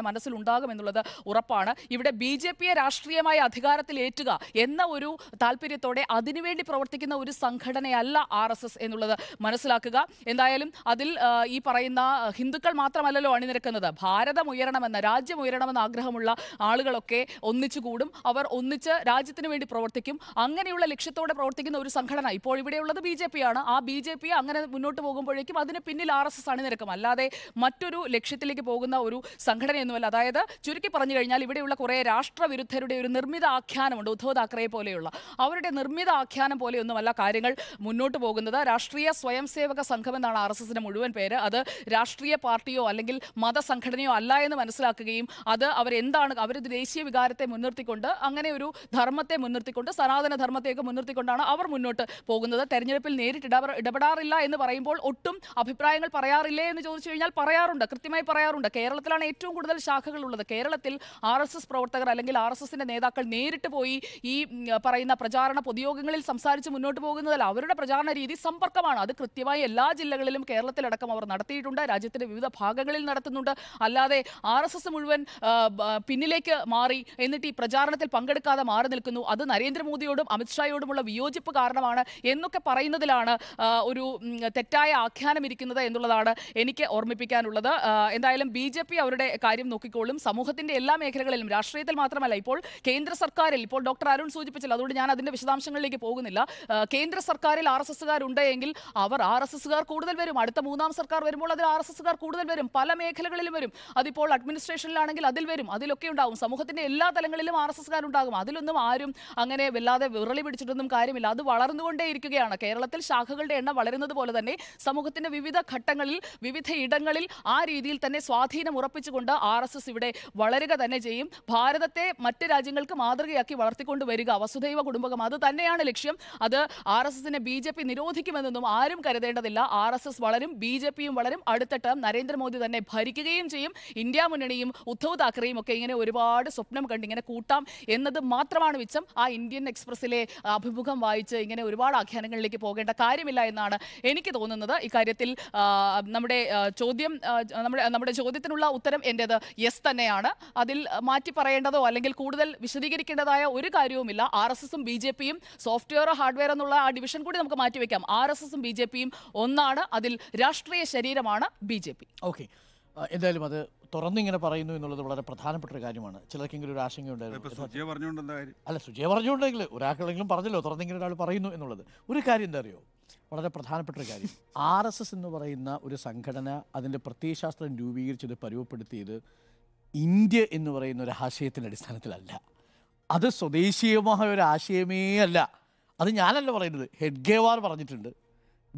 എന്നുള്ളത് ഉറപ്പാണ് ഇവിടെ ബി ജെ പിയെ രാഷ്ട്രീയമായ അധികാരത്തിലേറ്റുക എന്ന ഒരു താല്പര്യത്തോടെ അതിനുവേണ്ടി പ്രവർത്തിക്കുന്ന ഒരു സംഘടനയല്ല ആർ എന്നുള്ളത് മനസ്സിലാക്കുക എന്തായാലും അതിൽ ഈ പറയുന്ന ഹിന്ദുക്കൾ മാത്രമല്ലല്ലോ അണിനിര എടുക്കുന്നത് ഭാരതം ഉയരണമെന്ന രാജ്യം ഉയരണമെന്ന ആഗ്രഹമുള്ള ആളുകളൊക്കെ ഒന്നിച്ചു കൂടും അവർ ഒന്നിച്ച് രാജ്യത്തിന് വേണ്ടി പ്രവർത്തിക്കും അങ്ങനെയുള്ള ലക്ഷ്യത്തോടെ പ്രവർത്തിക്കുന്ന ഒരു സംഘടന ഇപ്പോൾ ഇവിടെയുള്ളത് ബി ജെ പി ആണ് ആ ബി ജെ പി അങ്ങനെ മുന്നോട്ട് പോകുമ്പോഴേക്കും അതിന് പിന്നിൽ ആർ എസ് എസ് അണിനിരക്കും അല്ലാതെ മറ്റൊരു ലക്ഷ്യത്തിലേക്ക് പോകുന്ന ഒരു സംഘടനയൊന്നുമല്ല അതായത് ചുരുക്കി പറഞ്ഞു കഴിഞ്ഞാൽ ഇവിടെയുള്ള കുറേ രാഷ്ട്രവിരുദ്ധരുടെ ഒരു നിർമ്മിത ആഖ്യാനമുണ്ട് ഉദ്ധവ് താക്കറെ പോലെയുള്ള അവരുടെ നിർമ്മിത ആഖ്യാനം പോലെയൊന്നുമല്ല കാര്യങ്ങൾ മുന്നോട്ട് പോകുന്നത് രാഷ്ട്രീയ സ്വയംസേവക സംഘം എന്നാണ് ആർ എസ് എസിന് മുഴുവൻ പേര് അത് രാഷ്ട്രീയ പാർട്ടിയോ അല്ലെങ്കിൽ മതസംഘടനയോ അല്ല എന്ന് മനസ്സിലാക്കുകയും അത് അവരെന്താണ് അവർ ദേശീയ വികാരത്തെ മുൻനിർത്തിക്കൊണ്ട് അങ്ങനെ ഒരു ധർമ്മത്തെ മുൻനിർത്തിക്കൊണ്ട് സനാതന ധർമ്മത്തെയൊക്കെ മുൻനിർത്തിക്കൊണ്ടാണ് അവർ മുന്നോട്ട് പോകുന്നത് തെരഞ്ഞെടുപ്പിൽ നേരിട്ട് ഇടപെടാറില്ല എന്ന് പറയുമ്പോൾ ഒട്ടും അഭിപ്രായങ്ങൾ പറയാറില്ലേ എന്ന് ചോദിച്ചു കഴിഞ്ഞാൽ പറയാറുണ്ട് കൃത്യമായി പറയാറുണ്ട് കേരളത്തിലാണ് ഏറ്റവും കൂടുതൽ ശാഖകളുള്ളത് കേരളത്തിൽ ആർ എസ് എസ് പ്രവർത്തകർ അല്ലെങ്കിൽ ആർ എസ് എസിന്റെ നേതാക്കൾ നേരിട്ട് പോയി ഈ പറയുന്ന പ്രചാരണ പൊതുയോഗങ്ങളിൽ സംസാരിച്ച് മുന്നോട്ട് പോകുന്നതല്ല അവരുടെ പ്രചാരണ രീതി സമ്പർക്കമാണ് അത് കൃത്യമായി എല്ലാ ജില്ലകളിലും കേരളത്തിലടക്കം അവർ നടത്തിയിട്ടുണ്ട് രാജ്യത്തിന്റെ വിവിധ ഭാഗങ്ങളിൽ നടത്തുന്നുണ്ട് ചെയ്യുന്നുണ്ട് അല്ലാതെ ആർ എസ് എസ് മുഴുവൻ പിന്നിലേക്ക് മാറി എന്നിട്ട് ഈ പ്രചാരണത്തിൽ പങ്കെടുക്കാതെ മാറി നിൽക്കുന്നു അത് നരേന്ദ്രമോദിയോടും അമിത്ഷായോടുമുള്ള വിയോജിപ്പ് കാരണമാണ് എന്നൊക്കെ പറയുന്നതിലാണ് ഒരു തെറ്റായ ആഖ്യാനം ഇരിക്കുന്നത് എന്നുള്ളതാണ് എനിക്ക് ഓർമ്മിപ്പിക്കാനുള്ളത് എന്തായാലും ബി ജെ പി അവരുടെ കാര്യം നോക്കിക്കോളും സമൂഹത്തിന്റെ എല്ലാ മേഖലകളിലും രാഷ്ട്രീയത്തിൽ മാത്രമല്ല ഇപ്പോൾ കേന്ദ്ര സർക്കാരിൽ ഇപ്പോൾ ഡോക്ടർ അരുൺ സൂചിപ്പിച്ചല്ലോ അതുകൊണ്ട് ഞാൻ അതിന്റെ വിശദാംശങ്ങളിലേക്ക് പോകുന്നില്ല കേന്ദ്ര സർക്കാരിൽ ആർ എസ് എസ്സുകാരുണ്ട് എങ്കിൽ അവർ ആർ എസ് എസ്സുകാർ കൂടുതൽ വരും അടുത്ത മൂന്നാം സർക്കാർ വരുമ്പോൾ അതിൽ ആർ എസ് എസ്സുകാർ കൂടുതൽ വരും പല മേഖലകളിൽ മേഖലകളിലും വരും അതിപ്പോൾ അഡ്മിനിസ്ട്രേഷനിലാണെങ്കിൽ അതിൽ വരും അതിലൊക്കെ ഉണ്ടാവും സമൂഹത്തിന്റെ എല്ലാ തലങ്ങളിലും ആർ എസ് എസ്കാരുണ്ടാകും അതിലൊന്നും ആരും അങ്ങനെ വല്ലാതെ വിറളി പിടിച്ചിട്ടൊന്നും കാര്യമില്ല അത് വളർന്നുകൊണ്ടേയിരിക്കുകയാണ് കേരളത്തിൽ ശാഖകളുടെ എണ്ണം വളരുന്നത് പോലെ തന്നെ സമൂഹത്തിന്റെ വിവിധ ഘട്ടങ്ങളിൽ വിവിധ ഇടങ്ങളിൽ ആ രീതിയിൽ തന്നെ സ്വാധീനം ഉറപ്പിച്ചുകൊണ്ട് ആർ എസ് എസ് ഇവിടെ വളരുക തന്നെ ചെയ്യും ഭാരതത്തെ മറ്റ് രാജ്യങ്ങൾക്ക് മാതൃകയാക്കി വളർത്തിക്കൊണ്ട് വരിക വസുദൈവ കുടുംബകം അത് തന്നെയാണ് ലക്ഷ്യം അത് ആർ എസ് എസിനെ ബി ജെ പി നിരോധിക്കുമെന്നൊന്നും ആരും കരുതേണ്ടതില്ല ആർ എസ് എസ് വളരും ബി ജെ പിയും വളരും അടുത്ത ടേം നരേന്ദ്രമോദി തന്നെ ഭരിക്കും ഭരിക്കുകയും ചെയ്യും ഇന്ത്യ മുന്നണിയും ഉദ്ധവ് താക്കറേയും ഒക്കെ ഇങ്ങനെ ഒരുപാട് സ്വപ്നം കണ്ട് ഇങ്ങനെ കൂട്ടാം എന്നത് മാത്രമാണ് മിച്ചം ആ ഇന്ത്യൻ എക്സ്പ്രസ്സിലെ അഭിമുഖം വായിച്ച് ഇങ്ങനെ ഒരുപാട് ആഖ്യാനങ്ങളിലേക്ക് പോകേണ്ട കാര്യമില്ല എന്നാണ് എനിക്ക് തോന്നുന്നത് ഇക്കാര്യത്തിൽ നമ്മുടെ ചോദ്യം നമ്മുടെ നമ്മുടെ ചോദ്യത്തിനുള്ള ഉത്തരം എൻ്റേത് യെസ് തന്നെയാണ് അതിൽ മാറ്റി പറയേണ്ടതോ അല്ലെങ്കിൽ കൂടുതൽ വിശദീകരിക്കേണ്ടതായ ഒരു കാര്യവുമില്ല ആർ എസ് എസും ബി ജെ പിയും സോഫ്റ്റ്വെയറോ ഹാർഡ്വെയർ എന്നുള്ള ആ ഡിവിഷൻ കൂടി നമുക്ക് മാറ്റിവെക്കാം ആർ എസ് എസും ബി ജെ പിയും ഒന്നാണ് അതിൽ രാഷ്ട്രീയ ശരീരമാണ് ബി ജെ പി ഓക്കെ എന്തായാലും അത് തുറന്നിങ്ങനെ പറയുന്നു എന്നുള്ളത് വളരെ പ്രധാനപ്പെട്ട ഒരു കാര്യമാണ് ചിലർക്കെങ്കിലും ഒരു ആശങ്കയുണ്ടായിരുന്നു അല്ല സുജയ പറഞ്ഞുകൊണ്ടെങ്കിൽ ഒരാൾക്കെങ്കിലും പറഞ്ഞല്ലോ തുറന്നിങ്ങനെ ഒരാൾ പറയുന്നു എന്നുള്ളത് ഒരു കാര്യം എന്താ അറിയോ വളരെ പ്രധാനപ്പെട്ട ഒരു കാര്യം ആർ എസ് എസ് എന്ന് പറയുന്ന ഒരു സംഘടന അതിൻ്റെ പ്രത്യയശാസ്ത്രം രൂപീകരിച്ചത് പരുവപ്പെടുത്തിയത് ഇന്ത്യ എന്ന് പറയുന്ന ഒരു ആശയത്തിൻ്റെ അടിസ്ഥാനത്തിലല്ല അത് സ്വദേശീയമായ ഒരു ആശയമേ അല്ല അത് ഞാനല്ല പറയുന്നത് ഹെഡ്ഗേവാർ പറഞ്ഞിട്ടുണ്ട്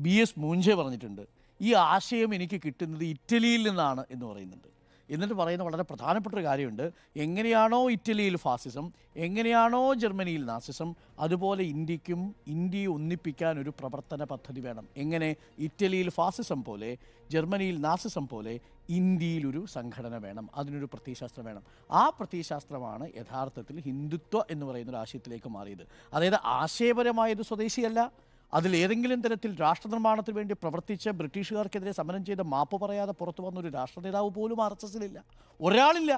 ബി എസ് മൂഞ്ചെ പറഞ്ഞിട്ടുണ്ട് ഈ ആശയം എനിക്ക് കിട്ടുന്നത് ഇറ്റലിയിൽ നിന്നാണ് എന്ന് പറയുന്നുണ്ട് എന്നിട്ട് പറയുന്ന വളരെ പ്രധാനപ്പെട്ട ഒരു കാര്യമുണ്ട് എങ്ങനെയാണോ ഇറ്റലിയിൽ ഫാസിസം എങ്ങനെയാണോ ജർമ്മനിയിൽ നാസിസം അതുപോലെ ഇന്ത്യക്കും ഇന്ത്യയെ ഒന്നിപ്പിക്കാൻ ഒരു പ്രവർത്തന പദ്ധതി വേണം എങ്ങനെ ഇറ്റലിയിൽ ഫാസിസം പോലെ ജർമ്മനിയിൽ നാസിസം പോലെ ഇന്ത്യയിൽ ഒരു സംഘടന വേണം അതിനൊരു പ്രത്യയശാസ്ത്രം വേണം ആ പ്രത്യയശാസ്ത്രമാണ് യഥാർത്ഥത്തിൽ ഹിന്ദുത്വ എന്ന് പറയുന്ന ഒരു ആശയത്തിലേക്ക് മാറിയത് അതായത് ആശയപരമായത് സ്വദേശിയല്ല അതിൽ ഏതെങ്കിലും തരത്തിൽ രാഷ്ട്രനിർമ്മാണത്തിന് വേണ്ടി പ്രവർത്തിച്ച് ബ്രിട്ടീഷുകാർക്കെതിരെ സമരം ചെയ്ത് മാപ്പ് പറയാതെ പുറത്തു വന്ന ഒരു രാഷ്ട്രനേതാവ് പോലും ആർ എസ് എസിലില്ല ഒരാളില്ല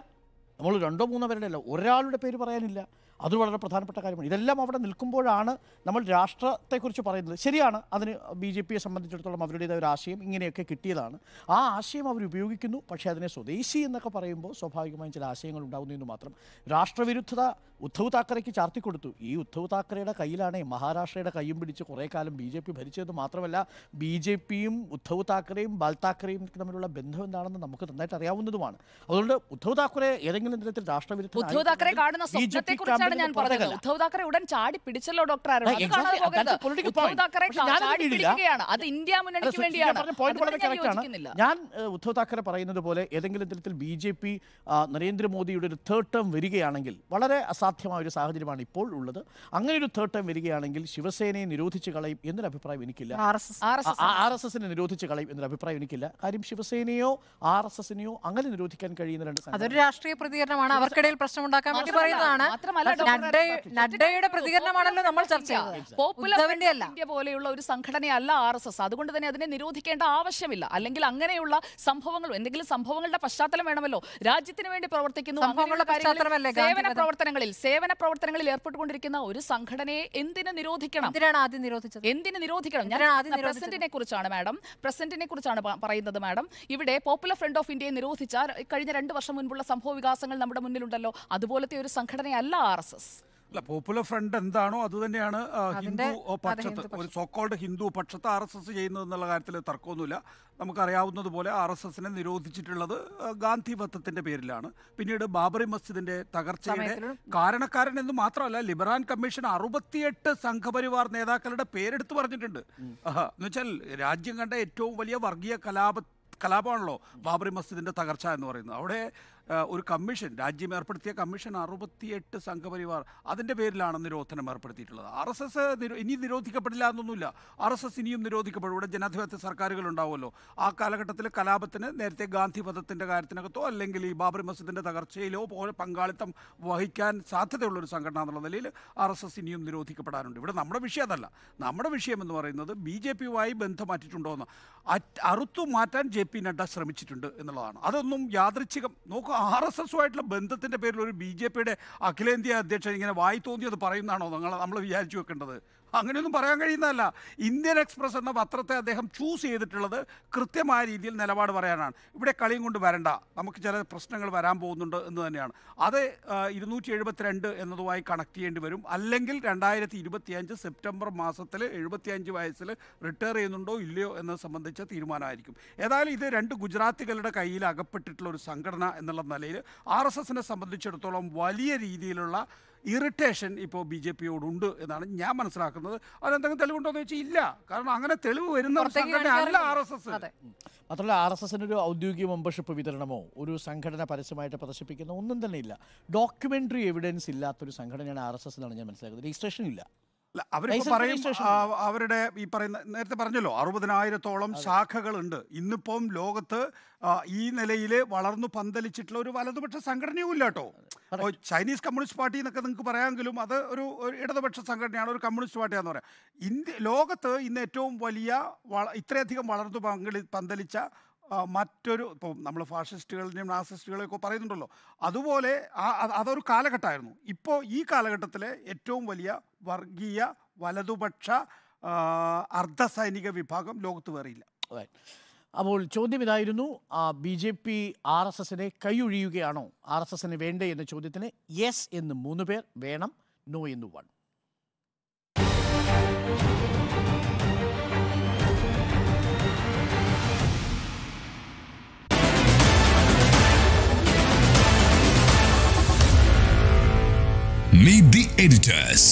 നമ്മൾ രണ്ടോ മൂന്നോ പേരുടെ അല്ല ഒരാളുടെ പേര് പറയാനില്ല അത് വളരെ പ്രധാനപ്പെട്ട കാര്യമാണ് ഇതെല്ലാം അവിടെ നിൽക്കുമ്പോഴാണ് നമ്മൾ രാഷ്ട്രത്തെക്കുറിച്ച് പറയുന്നത് ശരിയാണ് അതിന് ബി ജെ പിയെ സംബന്ധിച്ചിടത്തോളം അവരുടേതായ ഒരു ആശയം ഇങ്ങനെയൊക്കെ കിട്ടിയതാണ് ആ ആശയം അവർ ഉപയോഗിക്കുന്നു പക്ഷേ അതിനെ സ്വദേശി എന്നൊക്കെ പറയുമ്പോൾ സ്വാഭാവികമായും ചില ആശയങ്ങൾ ഉണ്ടാകുന്നു എന്ന് മാത്രം രാഷ്ട്രവിരുദ്ധത ഉദ്ധവ് താക്കറേക്ക് ചാർത്തിക്കൊടുത്തു ഈ ഉദ്ധവ് താക്കറയുടെ കയ്യിലാണ് മഹാരാഷ്ട്രയുടെ കൈയും പിടിച്ച് കുറേ കാലം ബി ജെ പി ഭരിച്ചത് മാത്രമല്ല ബി ജെ പിയും ഉദ്ധവ് താക്കറെയും ബാൽ താക്കറെയും തമ്മിലുള്ള ബന്ധം എന്താണെന്ന് നമുക്ക് നന്നായിട്ട് അറിയാവുന്നതുമാണ് അതുകൊണ്ട് ഉദ്ധവ് താക്കറെ ഏതെങ്കിലും തരത്തിൽ രാഷ്ട്രവിരുദ്ധ ഞാൻ പറഞ്ഞത് ഉദ്ധവ് താക്കറെ ഉടൻ ചാടി പിടിച്ചല്ലോ ഡോക്ടർ ഉദ്ധവ് ചാടി പിടിക്കുകയാണ് അത് ഇന്ത്യ മുന്നണിക്ക് വേണ്ടിയാണ് ഞാൻ ഉദ്ധവ് താക്കറെ പറയുന്നത് പോലെ ഏതെങ്കിലും തരത്തിൽ ബി ജെ പി നരേന്ദ്രമോദിയുടെ ഒരു തേർഡ് ടേം വരികയാണെങ്കിൽ വളരെ അസാധ്യമായ ഒരു സാഹചര്യമാണ് ഇപ്പോൾ ഉള്ളത് അങ്ങനെ ഒരു തേർഡ് ടേം വരികയാണെങ്കിൽ ശിവസേനയെ നിരോധിച്ച് കളയും എന്നൊരു അഭിപ്രായം എനിക്കില്ല ആർ എസ് എസിനെ നിരോധിച്ച് കളയും എന്നൊരു അഭിപ്രായം എനിക്കില്ല കാര്യം ശിവസേനയോ ആർ എസ് എസിനെയോ അങ്ങനെ നിരോധിക്കാൻ കഴിയുന്ന രണ്ട് അതൊരു രാഷ്ട്രീയ പ്രതികരണമാണ് അവർക്കിടയിൽ പ്രശ്നമുണ്ടാക്കാൻ വേണ്ടി പറയുന്നതാണ് മാത്രമല്ല നഡ്ഡയുടെ പ്രതികരണമാണല്ലോ നമ്മൾ ചർച്ച പോപ്പുലർ പോലെയുള്ള ഒരു സംഘടനയല്ല ആർ എസ് എസ് അതുകൊണ്ട് തന്നെ അതിനെ നിരോധിക്കേണ്ട ആവശ്യമില്ല അല്ലെങ്കിൽ അങ്ങനെയുള്ള സംഭവങ്ങൾ എന്തെങ്കിലും സംഭവങ്ങളുടെ പശ്ചാത്തലം വേണമല്ലോ രാജ്യത്തിന് വേണ്ടി പ്രവർത്തിക്കുന്നു സേവന പ്രവർത്തനങ്ങളിൽ സേവന പ്രവർത്തനങ്ങളിൽ ഏർപ്പെട്ടുകൊണ്ടിരിക്കുന്ന ഒരു സംഘടനയെ എന്തിനു നിരോധിക്കണം എന്തിനു നിരോധിക്കണം ഞാൻ പ്രസിഡന്റിനെ കുറിച്ചാണ് മാഡം പ്രസിഡന്റിനെ കുറിച്ചാണ് പറയുന്നത് മാഡം ഇവിടെ പോപ്പുലർ ഫ്രണ്ട് ഓഫ് ഇന്ത്യയെ നിരോധിച്ച കഴിഞ്ഞ രണ്ട് വർഷം മുൻപുള്ള സംഭവ വികാസങ്ങൾ നമ്മുടെ മുന്നിലുണ്ടല്ലോ അതുപോലത്തെ ഒരു സംഘടനയല്ല ആർ ക്ലാസസ് അല്ല പോപ്പുലർ ഫ്രണ്ട് എന്താണോ അത് തന്നെയാണ് ഹിന്ദു പക്ഷത്ത് ഒരു സോക്കോൾഡ് ഹിന്ദു പക്ഷത്ത് ആർ എസ് എസ് ചെയ്യുന്നത് എന്നുള്ള കാര്യത്തിൽ തർക്കമൊന്നുമില്ല നമുക്കറിയാവുന്നതുപോലെ ആർ എസ് എസിനെ നിരോധിച്ചിട്ടുള്ളത് ഗാന്ധി വധത്തിന്റെ പേരിലാണ് പിന്നീട് ബാബറി മസ്ജിദിന്റെ തകർച്ചയുടെ കാരണക്കാരൻ എന്ന് മാത്രമല്ല ലിബറാൻ കമ്മീഷൻ അറുപത്തിയെട്ട് സംഘപരിവാർ നേതാക്കളുടെ പേരെടുത്ത് പറഞ്ഞിട്ടുണ്ട് എന്നുവെച്ചാൽ രാജ്യം കണ്ട ഏറ്റവും വലിയ വർഗീയ കലാപ കലാപമാണല്ലോ ബാബറി മസ്ജിദിന്റെ തകർച്ച എന്ന് പറയുന്നത് അവിടെ ഒരു കമ്മീഷൻ രാജ്യം ഏർപ്പെടുത്തിയ കമ്മീഷൻ അറുപത്തിയെട്ട് സംഘപരിവാർ അതിൻ്റെ പേരിലാണ് നിരോധനം ഏർപ്പെടുത്തിയിട്ടുള്ളത് ആർ എസ് എസ് ഇനി നിരോധിക്കപ്പെടില്ല എന്നൊന്നുമില്ല ആർ എസ് എസ് ഇനിയും നിരോധിക്കപ്പെടും ഇവിടെ ജനാധിപത്യ സർക്കാരുകൾ ഉണ്ടാവുമല്ലോ ആ കാലഘട്ടത്തിൽ കലാപത്തിന് നേരത്തെ ഗാന്ധി വധത്തിൻ്റെ കാര്യത്തിനകത്തോ അല്ലെങ്കിൽ ഈ ബാബറി മസ്ജിദിൻ്റെ തകർച്ചയിലോ പോലെ പങ്കാളിത്തം വഹിക്കാൻ സാധ്യതയുള്ളൊരു സംഘടന എന്നുള്ള നിലയിൽ ആർ എസ് എസ് ഇനിയും നിരോധിക്കപ്പെടാനുണ്ട് ഇവിടെ നമ്മുടെ വിഷയം അതല്ല നമ്മുടെ വിഷയം എന്ന് പറയുന്നത് ബി ജെ പിയുമായി ബന്ധം എന്ന് അറുത്തു മാറ്റാൻ ജെ പി നഡ്ഡ ശ്രമിച്ചിട്ടുണ്ട് എന്നുള്ളതാണ് അതൊന്നും യാദൃച്ഛികം നോക്കുക ആർ എസ് എസുമായിട്ടുള്ള ബന്ധത്തിൻ്റെ പേരിൽ ഒരു ബി ജെ പിയുടെ അഖിലേന്ത്യാ അധ്യക്ഷൻ ഇങ്ങനെ വായി തോന്നിയത് പറയുന്നതാണോ നിങ്ങൾ നമ്മൾ വിചാരിച്ചു വെക്കേണ്ടത് അങ്ങനെയൊന്നും പറയാൻ കഴിയുന്നതല്ല ഇന്ത്യൻ എക്സ്പ്രസ് എന്ന പത്രത്തെ അദ്ദേഹം ചൂസ് ചെയ്തിട്ടുള്ളത് കൃത്യമായ രീതിയിൽ നിലപാട് പറയാനാണ് ഇവിടെ കളിയും കൊണ്ട് വരണ്ട നമുക്ക് ചില പ്രശ്നങ്ങൾ വരാൻ പോകുന്നുണ്ട് എന്ന് തന്നെയാണ് അത് ഇരുന്നൂറ്റി എഴുപത്തിരണ്ട് എന്നതുമായി കണക്ട് ചെയ്യേണ്ടി വരും അല്ലെങ്കിൽ രണ്ടായിരത്തി ഇരുപത്തിയഞ്ച് സെപ്റ്റംബർ മാസത്തിൽ എഴുപത്തിയഞ്ച് വയസ്സിൽ റിട്ടയർ ചെയ്യുന്നുണ്ടോ ഇല്ലയോ എന്ന സംബന്ധിച്ച തീരുമാനമായിരിക്കും ഏതായാലും ഇത് രണ്ട് ഗുജറാത്തികളുടെ കയ്യിൽ അകപ്പെട്ടിട്ടുള്ള ഒരു സംഘടന എന്നുള്ള നിലയിൽ ആർ എസ് എസിനെ സംബന്ധിച്ചിടത്തോളം വലിയ രീതിയിലുള്ള ഇറിറ്റേഷൻ ഇപ്പോൾ ബി ജെ പിയോടുണ്ട് എന്നാണ് ഞാൻ മനസ്സിലാക്കുന്നത് അതിനെന്തെങ്കിലും തെളിവുണ്ടോ എന്ന് ചോദിച്ചാൽ ഇല്ല കാരണം അങ്ങനെ തെളിവ് വരുന്ന സംഘടനയല്ല ആർ എസ് എസ് മാത്രമല്ല ആർ എസ് എസിന് ഒരു ഔദ്യോഗിക മെമ്പർഷിപ്പ് വിതരണമോ ഒരു സംഘടന പരസ്യമായിട്ട് പ്രദർശിപ്പിക്കുന്ന ഒന്നും തന്നെ ഇല്ല ഡോക്യുമെൻ്ററി എവിഡൻസ് ഇല്ലാത്തൊരു സംഘടനയാണ് ആർ എസ് എസ് എന്നാണ് ഞാൻ മനസ്സിലാക്കുന്നത് രജിസ്ട്രേഷൻ ഇല്ല അവരിപ്പോ പറയും അവരുടെ ഈ പറയുന്ന നേരത്തെ പറഞ്ഞല്ലോ അറുപതിനായിരത്തോളം ശാഖകളുണ്ട് ഇന്നിപ്പം ലോകത്ത് ഈ നിലയിൽ വളർന്നു പന്തലിച്ചിട്ടുള്ള ഒരു വലതുപക്ഷ സംഘടനയും ഇല്ല കേട്ടോ ചൈനീസ് കമ്മ്യൂണിസ്റ്റ് പാർട്ടി എന്നൊക്കെ നിങ്ങൾക്ക് പറയാമെങ്കിലും അത് ഒരു ഇടതുപക്ഷ സംഘടനയാണ് ഒരു കമ്മ്യൂണിസ്റ്റ് പാർട്ടിയാന്ന് പറയാം ഇന്ത്യ ലോകത്ത് ഇന്ന് ഏറ്റവും വലിയ ഇത്രയധികം വളർന്നു പങ്കളി പന്തലിച്ച മറ്റൊരു ഇപ്പോൾ നമ്മൾ ഫാഷിസ്റ്റുകളുടെയും നാസിസ്റ്റുകളെയൊക്കെ പറയുന്നുണ്ടല്ലോ അതുപോലെ അതൊരു കാലഘട്ടമായിരുന്നു ഇപ്പോൾ ഈ കാലഘട്ടത്തിലെ ഏറ്റവും വലിയ വർഗീയ വലതുപക്ഷ അർദ്ധസൈനിക വിഭാഗം ലോകത്ത് വേറെയില്ല അപ്പോൾ ചോദ്യം ഇതായിരുന്നു B J P R S എസിനെ കൈയൊഴിയുകയാണോ ആർ എസ് എസിന് വേണ്ടേ എന്ന ചോദ്യത്തിന് യെസ് എന്ന് മൂന്ന് പേർ വേണം നോ എന്ന് വൺ Meet the editors.